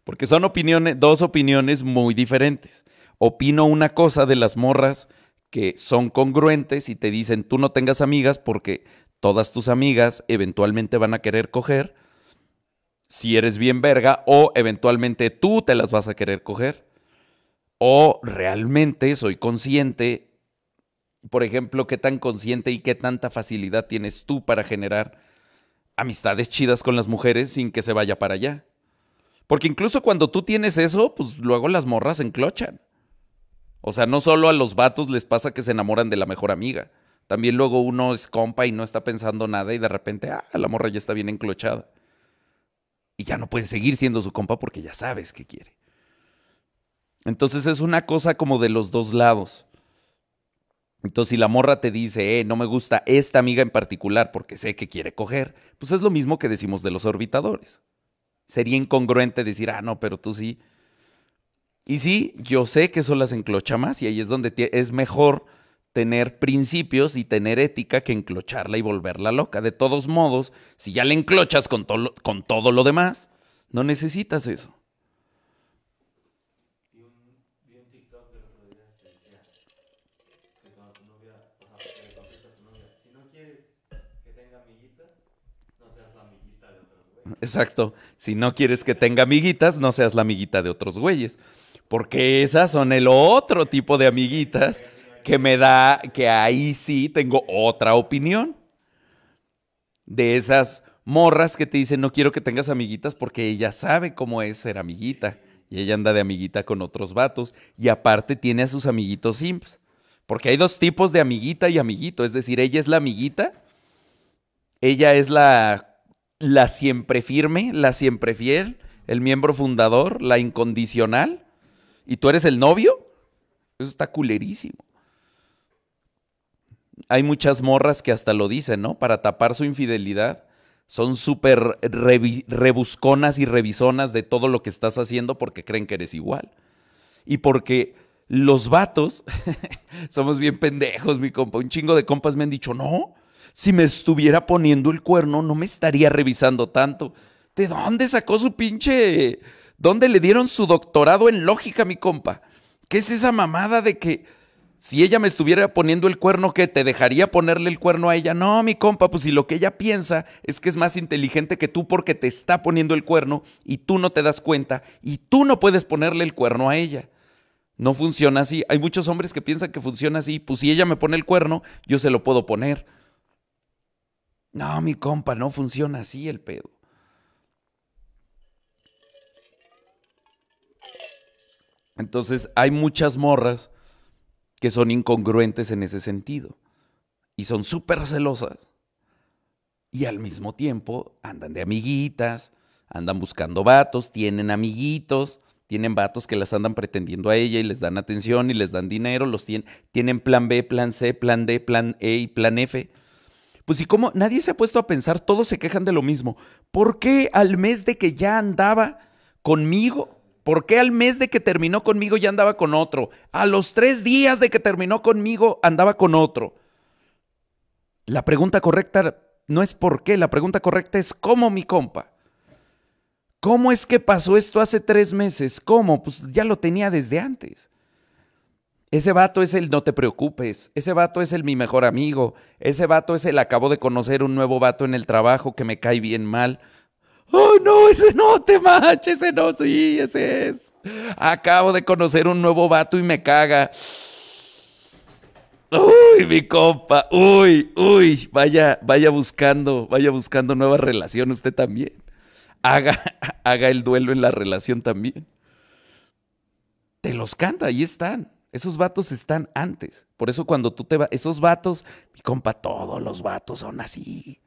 Porque son opiniones, dos opiniones muy diferentes. Opino una cosa de las morras que son congruentes y te dicen, tú no tengas amigas porque todas tus amigas eventualmente van a querer coger si eres bien verga o eventualmente tú te las vas a querer coger. O realmente soy consciente por ejemplo, qué tan consciente y qué tanta facilidad tienes tú para generar amistades chidas con las mujeres sin que se vaya para allá. Porque incluso cuando tú tienes eso, pues luego las morras se enclochan. O sea, no solo a los vatos les pasa que se enamoran de la mejor amiga. También luego uno es compa y no está pensando nada y de repente, ah, la morra ya está bien enclochada. Y ya no puede seguir siendo su compa porque ya sabes qué quiere. Entonces es una cosa como de los dos lados. Entonces, si la morra te dice, eh, no me gusta esta amiga en particular porque sé que quiere coger, pues es lo mismo que decimos de los orbitadores. Sería incongruente decir, ah, no, pero tú sí. Y sí, yo sé que eso las enclocha más y ahí es donde es mejor tener principios y tener ética que enclocharla y volverla loca. De todos modos, si ya la enclochas con, con todo lo demás, no necesitas eso. exacto. Si no quieres que tenga amiguitas, no seas la amiguita de otros güeyes. Porque esas son el otro tipo de amiguitas que me da, que ahí sí tengo otra opinión. De esas morras que te dicen, no quiero que tengas amiguitas porque ella sabe cómo es ser amiguita. Y ella anda de amiguita con otros vatos. Y aparte tiene a sus amiguitos simps. Porque hay dos tipos de amiguita y amiguito. Es decir, ella es la amiguita. Ella es la la siempre firme, la siempre fiel, el miembro fundador, la incondicional, y tú eres el novio. Eso está culerísimo. Hay muchas morras que hasta lo dicen, ¿no? Para tapar su infidelidad. Son súper rebusconas y revisonas de todo lo que estás haciendo porque creen que eres igual. Y porque los vatos, somos bien pendejos, mi compa. Un chingo de compas me han dicho, no, si me estuviera poniendo el cuerno, no me estaría revisando tanto. ¿De dónde sacó su pinche... ¿Dónde le dieron su doctorado en lógica, mi compa? ¿Qué es esa mamada de que si ella me estuviera poniendo el cuerno, ¿qué? ¿Te dejaría ponerle el cuerno a ella? No, mi compa, pues si lo que ella piensa es que es más inteligente que tú porque te está poniendo el cuerno y tú no te das cuenta y tú no puedes ponerle el cuerno a ella. No funciona así. Hay muchos hombres que piensan que funciona así. Pues si ella me pone el cuerno, yo se lo puedo poner. No, mi compa, no funciona así el pedo. Entonces hay muchas morras que son incongruentes en ese sentido y son súper celosas y al mismo tiempo andan de amiguitas, andan buscando vatos, tienen amiguitos, tienen vatos que las andan pretendiendo a ella y les dan atención y les dan dinero, los tienen, tienen plan B, plan C, plan D, plan E y plan F. Pues y cómo nadie se ha puesto a pensar, todos se quejan de lo mismo. ¿Por qué al mes de que ya andaba conmigo? ¿Por qué al mes de que terminó conmigo ya andaba con otro? A los tres días de que terminó conmigo andaba con otro. La pregunta correcta no es por qué, la pregunta correcta es cómo, mi compa. ¿Cómo es que pasó esto hace tres meses? ¿Cómo? Pues ya lo tenía desde antes. Ese vato es el no te preocupes, ese vato es el mi mejor amigo, ese vato es el acabo de conocer un nuevo vato en el trabajo que me cae bien mal. Oh, no, ese no te manches, ese no, sí, ese es. Acabo de conocer un nuevo vato y me caga. Uy, mi compa, uy, uy, vaya, vaya buscando, vaya buscando nueva relación usted también. Haga, haga el duelo en la relación también. Te los canta, ahí están. Esos vatos están antes. Por eso cuando tú te vas, esos vatos, mi compa, todos los vatos son así.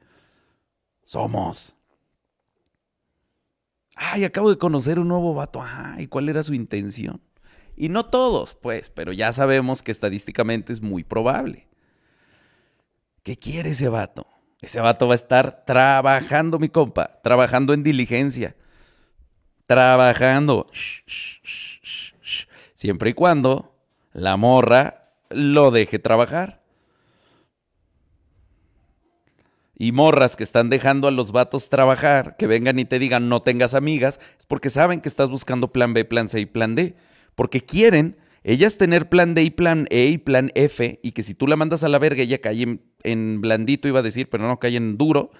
Somos. Ay, acabo de conocer un nuevo vato. Ay, ¿y cuál era su intención? Y no todos, pues, pero ya sabemos que estadísticamente es muy probable. ¿Qué quiere ese vato? Ese vato va a estar trabajando, mi compa, trabajando en diligencia, trabajando. Siempre y cuando la morra lo deje trabajar. Y morras que están dejando a los vatos trabajar, que vengan y te digan no tengas amigas, es porque saben que estás buscando plan B, plan C y plan D. Porque quieren ellas tener plan D y plan E y plan F, y que si tú la mandas a la verga, ella cae en, blandito, iba a decir, pero no, cae en duro.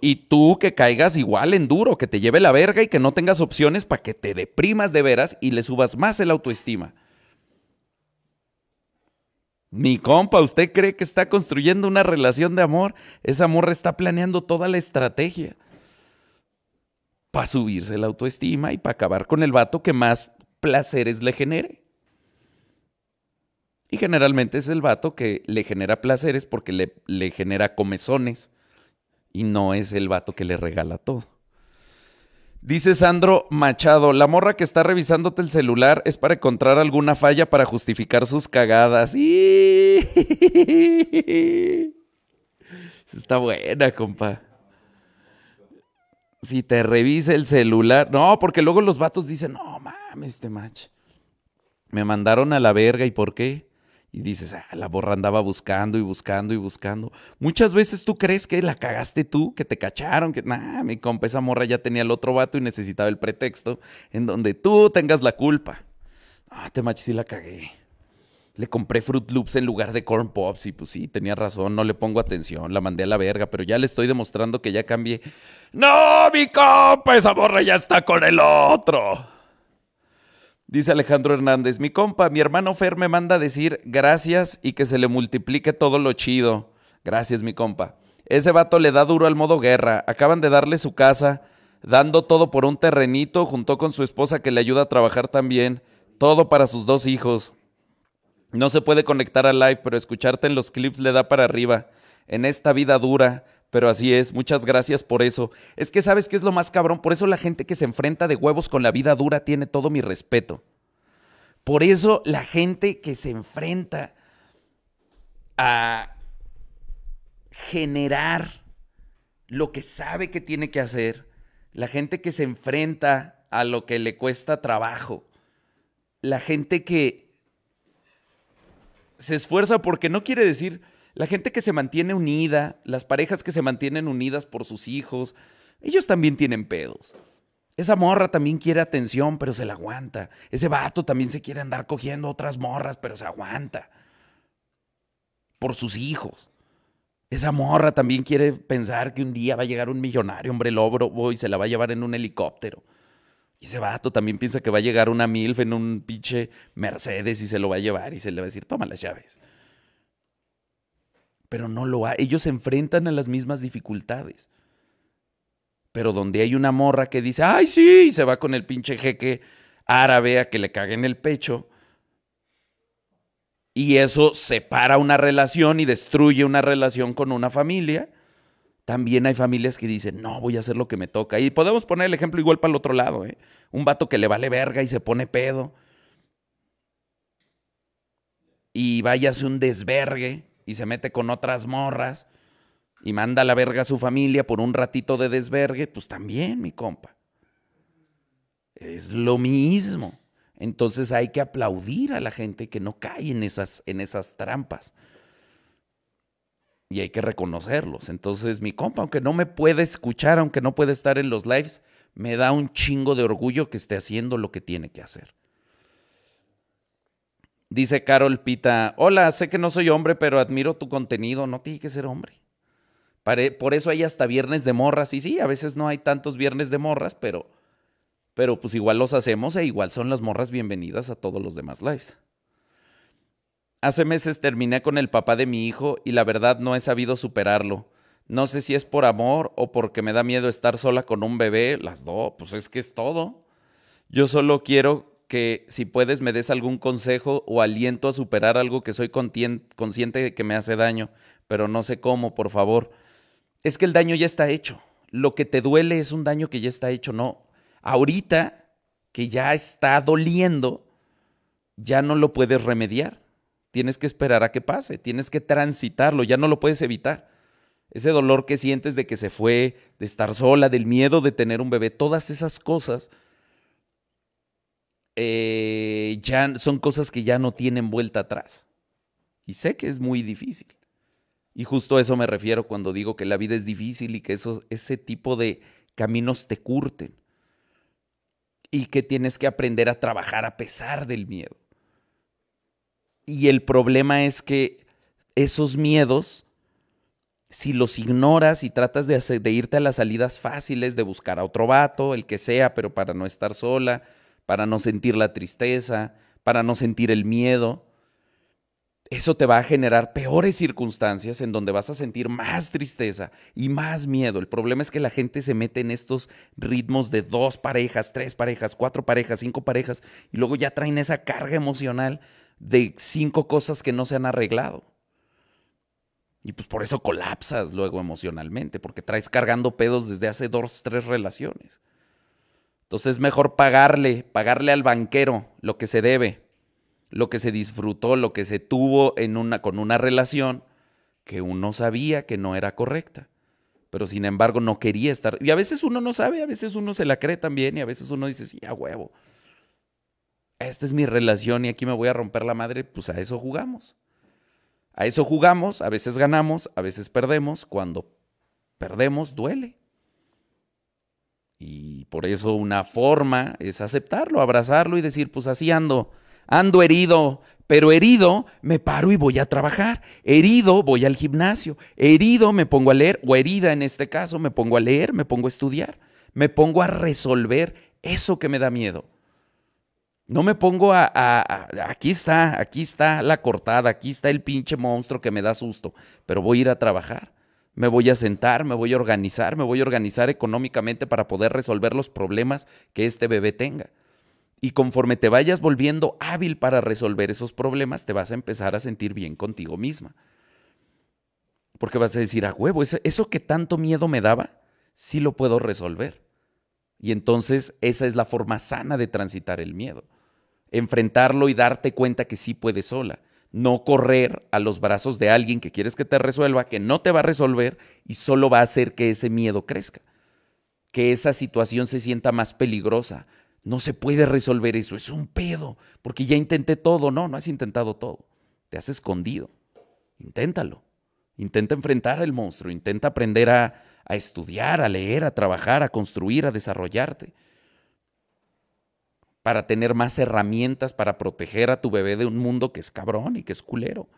Y tú que caigas igual en duro, que te lleve la verga y que no tengas opciones para que te deprimas de veras y le subas más el autoestima. Mi compa, ¿usted cree que está construyendo una relación de amor? Esa morra está planeando toda la estrategia para subirse la autoestima y para acabar con el vato que más placeres le genere. Y generalmente es el vato que le genera placeres porque le, le genera comezones y no es el vato que le regala todo. Dice Sandro Machado, la morra que está revisándote el celular es para encontrar alguna falla para justificar sus cagadas. Está buena, compa. Si te revisa el celular. No, porque luego los vatos dicen, no mames, este match. Me mandaron a la verga, ¿y por qué? y dices, ah, la borra andaba buscando y buscando y buscando. Muchas veces tú crees que la cagaste tú, que te cacharon, que nah, mi compa, esa morra ya tenía el otro vato y necesitaba el pretexto en donde tú tengas la culpa. Ah, te machi, sí la cagué. Le compré Fruit Loops en lugar de Corn Pops y pues sí, tenía razón, no le pongo atención, la mandé a la verga, pero ya le estoy demostrando que ya cambié. ¡No, mi compa! Esa morra ya está con el otro. Dice Alejandro Hernández, mi compa, mi hermano Fer me manda a decir gracias y que se le multiplique todo lo chido. Gracias, mi compa. Ese vato le da duro al modo guerra. Acaban de darle su casa, dando todo por un terrenito, junto con su esposa que le ayuda a trabajar también. Todo para sus dos hijos. No se puede conectar a live, pero escucharte en los clips le da para arriba. En esta vida dura, pero así es, muchas gracias por eso. Es que sabes que es lo más cabrón, por eso la gente que se enfrenta de huevos con la vida dura tiene todo mi respeto. Por eso la gente que se enfrenta a generar lo que sabe que tiene que hacer, la gente que se enfrenta a lo que le cuesta trabajo, la gente que se esfuerza porque no quiere decir la gente que se mantiene unida, las parejas que se mantienen unidas por sus hijos, ellos también tienen pedos. Esa morra también quiere atención, pero se la aguanta. Ese vato también se quiere andar cogiendo otras morras, pero se aguanta. Por sus hijos. Esa morra también quiere pensar que un día va a llegar un millonario, hombre lobo, y se la va a llevar en un helicóptero. Y ese vato también piensa que va a llegar una MILF en un pinche Mercedes y se lo va a llevar y se le va a decir, toma las llaves pero no lo ha Ellos se enfrentan a las mismas dificultades. Pero donde hay una morra que dice, ay, sí, y se va con el pinche jeque árabe a que le cague en el pecho. Y eso separa una relación y destruye una relación con una familia. También hay familias que dicen, no, voy a hacer lo que me toca. Y podemos poner el ejemplo igual para el otro lado. ¿eh? Un vato que le vale verga y se pone pedo. Y váyase un desvergue y se mete con otras morras y manda a la verga a su familia por un ratito de desvergue, pues también, mi compa. Es lo mismo. Entonces hay que aplaudir a la gente que no cae en esas, en esas trampas. Y hay que reconocerlos. Entonces, mi compa, aunque no me pueda escuchar, aunque no pueda estar en los lives, me da un chingo de orgullo que esté haciendo lo que tiene que hacer. Dice Carol Pita, hola, sé que no soy hombre, pero admiro tu contenido, no tiene que ser hombre. por eso hay hasta viernes de morras, y sí, a veces no hay tantos viernes de morras, pero, pero pues igual los hacemos e igual son las morras bienvenidas a todos los demás lives. Hace meses terminé con el papá de mi hijo y la verdad no he sabido superarlo. No sé si es por amor o porque me da miedo estar sola con un bebé, las dos, pues es que es todo. Yo solo quiero que si puedes me des algún consejo o aliento a superar algo que soy consciente que me hace daño, pero no sé cómo, por favor. Es que el daño ya está hecho. Lo que te duele es un daño que ya está hecho, no. Ahorita que ya está doliendo, ya no lo puedes remediar. Tienes que esperar a que pase, tienes que transitarlo, ya no lo puedes evitar. Ese dolor que sientes de que se fue, de estar sola, del miedo de tener un bebé, todas esas cosas eh, ya son cosas que ya no tienen vuelta atrás. Y sé que es muy difícil. Y justo a eso me refiero cuando digo que la vida es difícil y que eso, ese tipo de caminos te curten. Y que tienes que aprender a trabajar a pesar del miedo. Y el problema es que esos miedos, si los ignoras y tratas de, de irte a las salidas fáciles, de buscar a otro vato, el que sea, pero para no estar sola, para no sentir la tristeza, para no sentir el miedo. Eso te va a generar peores circunstancias en donde vas a sentir más tristeza y más miedo. El problema es que la gente se mete en estos ritmos de dos parejas, tres parejas, cuatro parejas, cinco parejas, y luego ya traen esa carga emocional de cinco cosas que no se han arreglado. Y pues por eso colapsas luego emocionalmente, porque traes cargando pedos desde hace dos, tres relaciones. Entonces es mejor pagarle, pagarle al banquero lo que se debe, lo que se disfrutó, lo que se tuvo en una, con una relación que uno sabía que no era correcta, pero sin embargo no quería estar. Y a veces uno no sabe, a veces uno se la cree también y a veces uno dice, sí, a huevo, esta es mi relación y aquí me voy a romper la madre, pues a eso jugamos. A eso jugamos, a veces ganamos, a veces perdemos, cuando perdemos duele. Y por eso una forma es aceptarlo, abrazarlo y decir, pues así ando, ando herido, pero herido me paro y voy a trabajar, herido voy al gimnasio, herido me pongo a leer, o herida en este caso me pongo a leer, me pongo a estudiar, me pongo a resolver eso que me da miedo. No me pongo a, aquí está, aquí está la cortada, aquí está el pinche monstruo que me da susto, pero voy a ir a trabajar me voy a sentar, me voy a organizar, me voy a organizar económicamente para poder resolver los problemas que este bebé tenga. Y conforme te vayas volviendo hábil para resolver esos problemas, te vas a empezar a sentir bien contigo misma. Porque vas a decir, a huevo, eso, que tanto miedo me daba, sí lo puedo resolver. Y entonces esa es la forma sana de transitar el miedo. Enfrentarlo y darte cuenta que sí puedes sola no correr a los brazos de alguien que quieres que te resuelva, que no te va a resolver y solo va a hacer que ese miedo crezca, que esa situación se sienta más peligrosa. No se puede resolver eso, es un pedo, porque ya intenté todo, no, no has intentado todo, te has escondido. Inténtalo, intenta enfrentar al monstruo, intenta aprender a, a estudiar, a leer, a trabajar, a construir, a desarrollarte para tener más herramientas para proteger a tu bebé de un mundo que es cabrón y que es culero.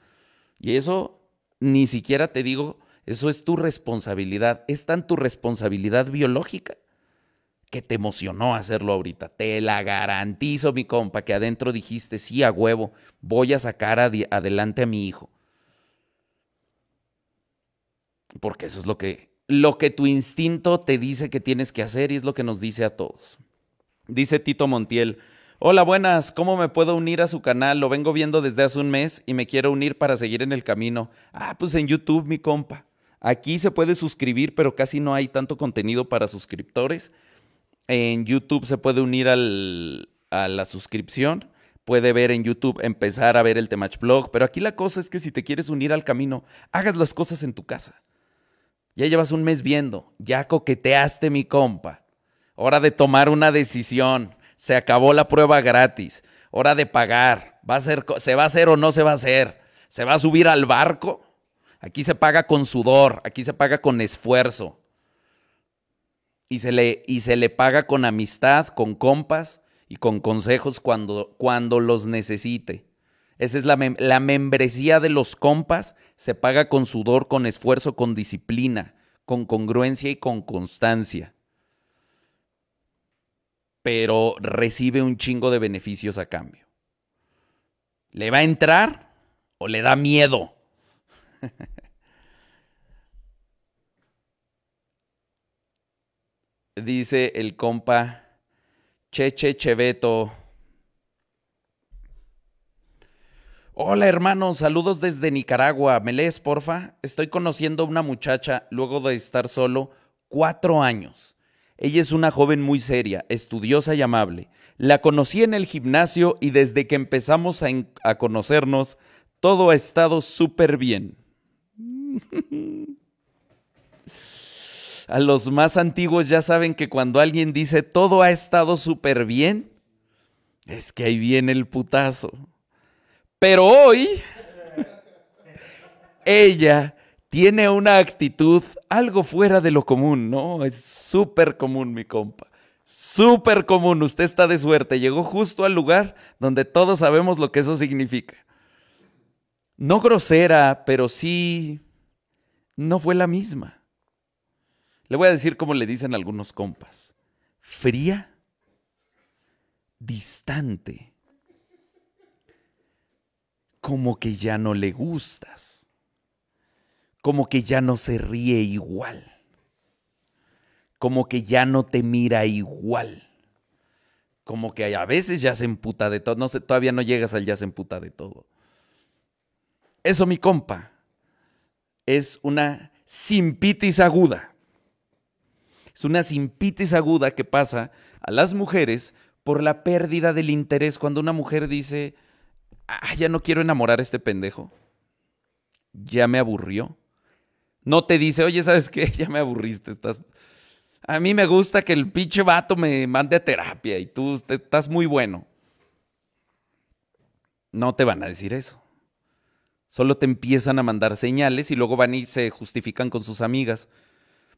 Y eso ni siquiera te digo, eso es tu responsabilidad, es tan tu responsabilidad biológica que te emocionó hacerlo ahorita. Te la garantizo, mi compa, que adentro dijiste, sí, a huevo, voy a sacar adelante a mi hijo. Porque eso es lo que, lo que tu instinto te dice que tienes que hacer y es lo que nos dice a todos. Dice Tito Montiel. Hola, buenas. ¿Cómo me puedo unir a su canal? Lo vengo viendo desde hace un mes y me quiero unir para seguir en el camino. Ah, pues en YouTube, mi compa. Aquí se puede suscribir, pero casi no hay tanto contenido para suscriptores. En YouTube se puede unir al, a la suscripción. Puede ver en YouTube, empezar a ver el Temach Blog. Pero aquí la cosa es que si te quieres unir al camino, hagas las cosas en tu casa. Ya llevas un mes viendo, ya coqueteaste, mi compa hora de tomar una decisión, se acabó la prueba gratis, hora de pagar, va a ser, se va a hacer o no se va a hacer, se va a subir al barco, aquí se paga con sudor, aquí se paga con esfuerzo. Y se, le, y se le paga con amistad, con compas y con consejos cuando, cuando los necesite. Esa es la, la, membresía de los compas, se paga con sudor, con esfuerzo, con disciplina, con congruencia y con constancia pero recibe un chingo de beneficios a cambio. ¿Le va a entrar o le da miedo? Dice el compa Cheche Cheveto. Hola hermano, saludos desde Nicaragua. ¿Me lees, porfa? Estoy conociendo a una muchacha luego de estar solo cuatro años. Ella es una joven muy seria, estudiosa y amable. La conocí en el gimnasio y desde que empezamos a, conocernos, todo ha estado súper bien. a los más antiguos ya saben que cuando alguien dice todo ha estado súper bien, es que ahí viene el putazo. Pero hoy, ella tiene una actitud algo fuera de lo común, ¿no? Es súper común, mi compa. Súper común, usted está de suerte, llegó justo al lugar donde todos sabemos lo que eso significa. No grosera, pero sí, no fue la misma. Le voy a decir como le dicen algunos compas. Fría, distante, como que ya no le gustas como que ya no se ríe igual, como que ya no te mira igual, como que a veces ya se emputa de todo, no sé, todavía no llegas al ya se emputa de todo. Eso, mi compa, es una simpitis aguda. Es una simpitis aguda que pasa a las mujeres por la pérdida del interés cuando una mujer dice, ah, ya no quiero enamorar a este pendejo, ya me aburrió no te dice, oye, ¿sabes qué? Ya me aburriste, estás... A mí me gusta que el pinche vato me mande a terapia y tú estás muy bueno. No te van a decir eso. Solo te empiezan a mandar señales y luego van y se justifican con sus amigas.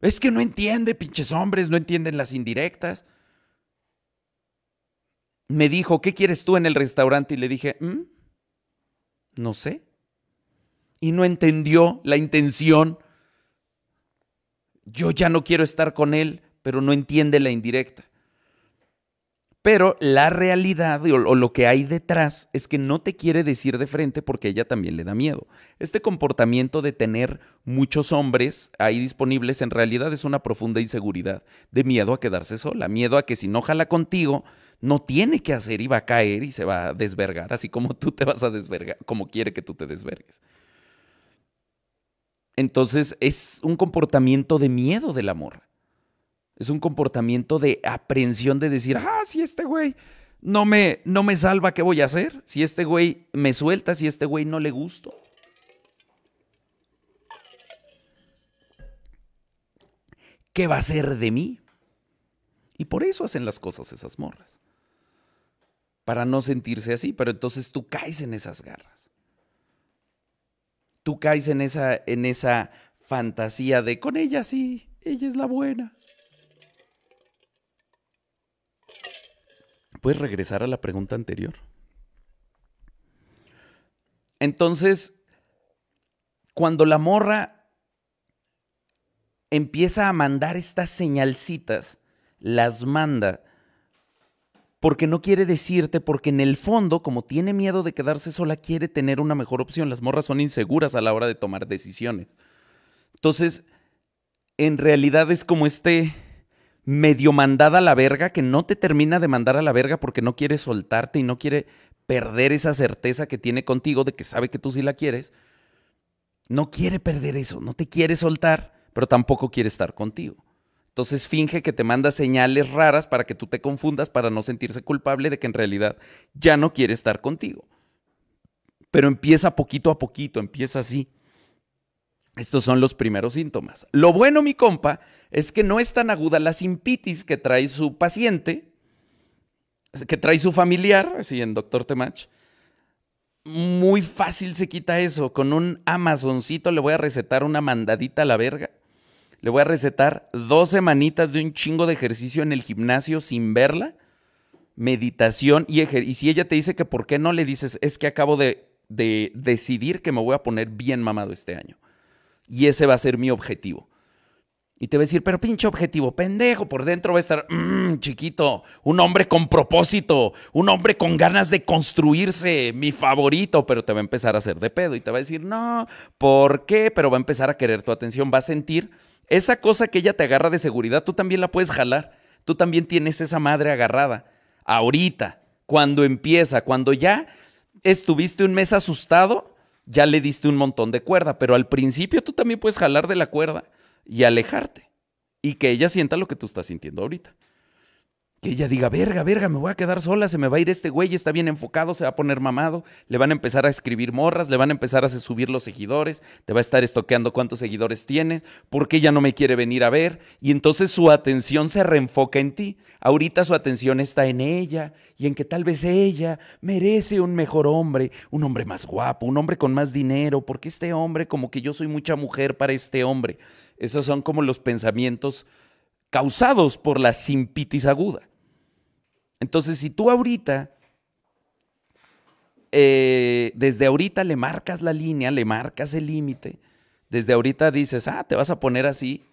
Es que no entiende, pinches hombres, no entienden las indirectas. Me dijo, ¿qué quieres tú en el restaurante? Y le dije, mm, no sé. Y no entendió la intención yo ya no quiero estar con él, pero no entiende la indirecta. Pero la realidad o lo que hay detrás es que no te quiere decir de frente porque ella también le da miedo. Este comportamiento de tener muchos hombres ahí disponibles en realidad es una profunda inseguridad, de miedo a quedarse sola, miedo a que si no jala contigo, no tiene que hacer y va a caer y se va a desvergar, así como tú te vas a desvergar, como quiere que tú te desvergues. Entonces es un comportamiento de miedo del morra. Es un comportamiento de aprensión de decir, ah, si este güey no me, no me salva, ¿qué voy a hacer? Si este güey me suelta, si este güey no le gusto. ¿Qué va a ser de mí? Y por eso hacen las cosas esas morras. Para no sentirse así, pero entonces tú caes en esas garras tú caes en esa, en esa fantasía de con ella sí, ella es la buena. ¿Puedes regresar a la pregunta anterior? Entonces, cuando la morra empieza a mandar estas señalcitas, las manda porque no quiere decirte, porque en el fondo, como tiene miedo de quedarse sola, quiere tener una mejor opción. Las morras son inseguras a la hora de tomar decisiones. Entonces, en realidad es como este medio mandada a la verga que no te termina de mandar a la verga porque no quiere soltarte y no quiere perder esa certeza que tiene contigo de que sabe que tú sí la quieres. No quiere perder eso, no te quiere soltar, pero tampoco quiere estar contigo. Entonces finge que te manda señales raras para que tú te confundas, para no sentirse culpable de que en realidad ya no quiere estar contigo. Pero empieza poquito a poquito, empieza así. Estos son los primeros síntomas. Lo bueno, mi compa, es que no es tan aguda la simpitis que trae su paciente, que trae su familiar, así en Doctor Temach. Muy fácil se quita eso. Con un Amazoncito le voy a recetar una mandadita a la verga le voy a recetar dos semanitas de un chingo de ejercicio en el gimnasio sin verla, meditación y ejercicio. Y si ella te dice que por qué no le dices, es que acabo de, decidir que me voy a poner bien mamado este año. Y ese va a ser mi objetivo. Y te va a decir, pero pinche objetivo, pendejo, por dentro va a estar, mm, chiquito, un hombre con propósito, un hombre con ganas de construirse, mi favorito, pero te va a empezar a hacer de pedo y te va a decir, no, ¿por qué? Pero va a empezar a querer tu atención, va a sentir esa cosa que ella te agarra de seguridad, tú también la puedes jalar. Tú también tienes esa madre agarrada. Ahorita, cuando empieza, cuando ya estuviste un mes asustado, ya le diste un montón de cuerda, pero al principio tú también puedes jalar de la cuerda y alejarte y que ella sienta lo que tú estás sintiendo ahorita ella diga, verga, verga, me voy a quedar sola, se me va a ir este güey, está bien enfocado, se va a poner mamado, le van a empezar a escribir morras, le van a empezar a subir los seguidores, te va a estar estoqueando cuántos seguidores tienes, porque ella no me quiere venir a ver, y entonces su atención se reenfoca en ti. Ahorita su atención está en ella y en que tal vez ella merece un mejor hombre, un hombre más guapo, un hombre con más dinero, porque este hombre como que yo soy mucha mujer para este hombre. Esos son como los pensamientos causados por la simpitis aguda. Entonces, si tú ahorita, eh, desde ahorita le marcas la línea, le marcas el límite, desde ahorita dices, ah, te vas a poner así.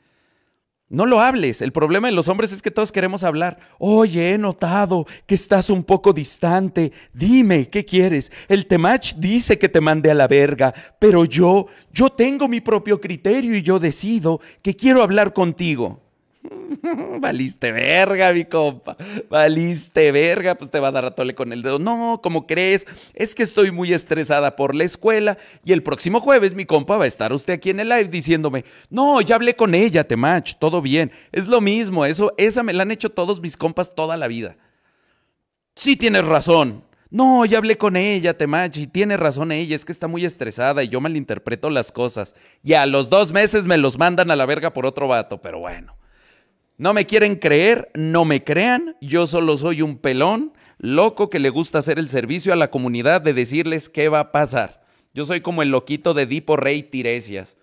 No lo hables. El problema de los hombres es que todos queremos hablar. Oye, he notado que estás un poco distante. Dime, ¿qué quieres? El temach dice que te mande a la verga, pero yo, yo tengo mi propio criterio y yo decido que quiero hablar contigo. Valiste verga, mi compa. Valiste verga, pues te va a dar a tole con el dedo. No, ¿cómo crees? Es que estoy muy estresada por la escuela y el próximo jueves mi compa va a estar usted aquí en el live diciéndome, "No, ya hablé con ella, te match, todo bien." Es lo mismo, eso esa me la han hecho todos mis compas toda la vida. Sí tienes razón. No, ya hablé con ella, te Y tiene razón ella, es que está muy estresada y yo malinterpreto las cosas. Y a los dos meses me los mandan a la verga por otro vato, pero bueno. No me quieren creer, no me crean, yo solo soy un pelón, loco que le gusta hacer el servicio a la comunidad de decirles qué va a pasar. Yo soy como el loquito de Dipo Rey Tiresias.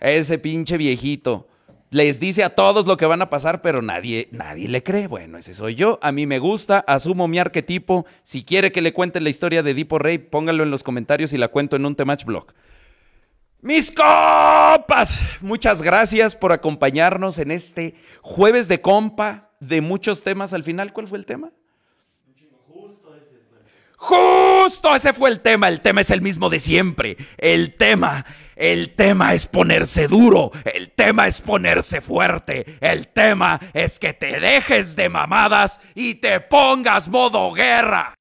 Ese pinche viejito les dice a todos lo que van a pasar, pero nadie, nadie le cree. Bueno, ese soy yo. A mí me gusta, asumo mi arquetipo. Si quiere que le cuente la historia de Dipo Rey, póngalo en los comentarios y la cuento en un Temach Blog. Mis copas, muchas gracias por acompañarnos en este jueves de compa de muchos temas. Al final, ¿cuál fue el tema? Justo ese fue. Justo ese fue el tema. El tema es el mismo de siempre. El tema, el tema es ponerse duro. El tema es ponerse fuerte. El tema es que te dejes de mamadas y te pongas modo guerra.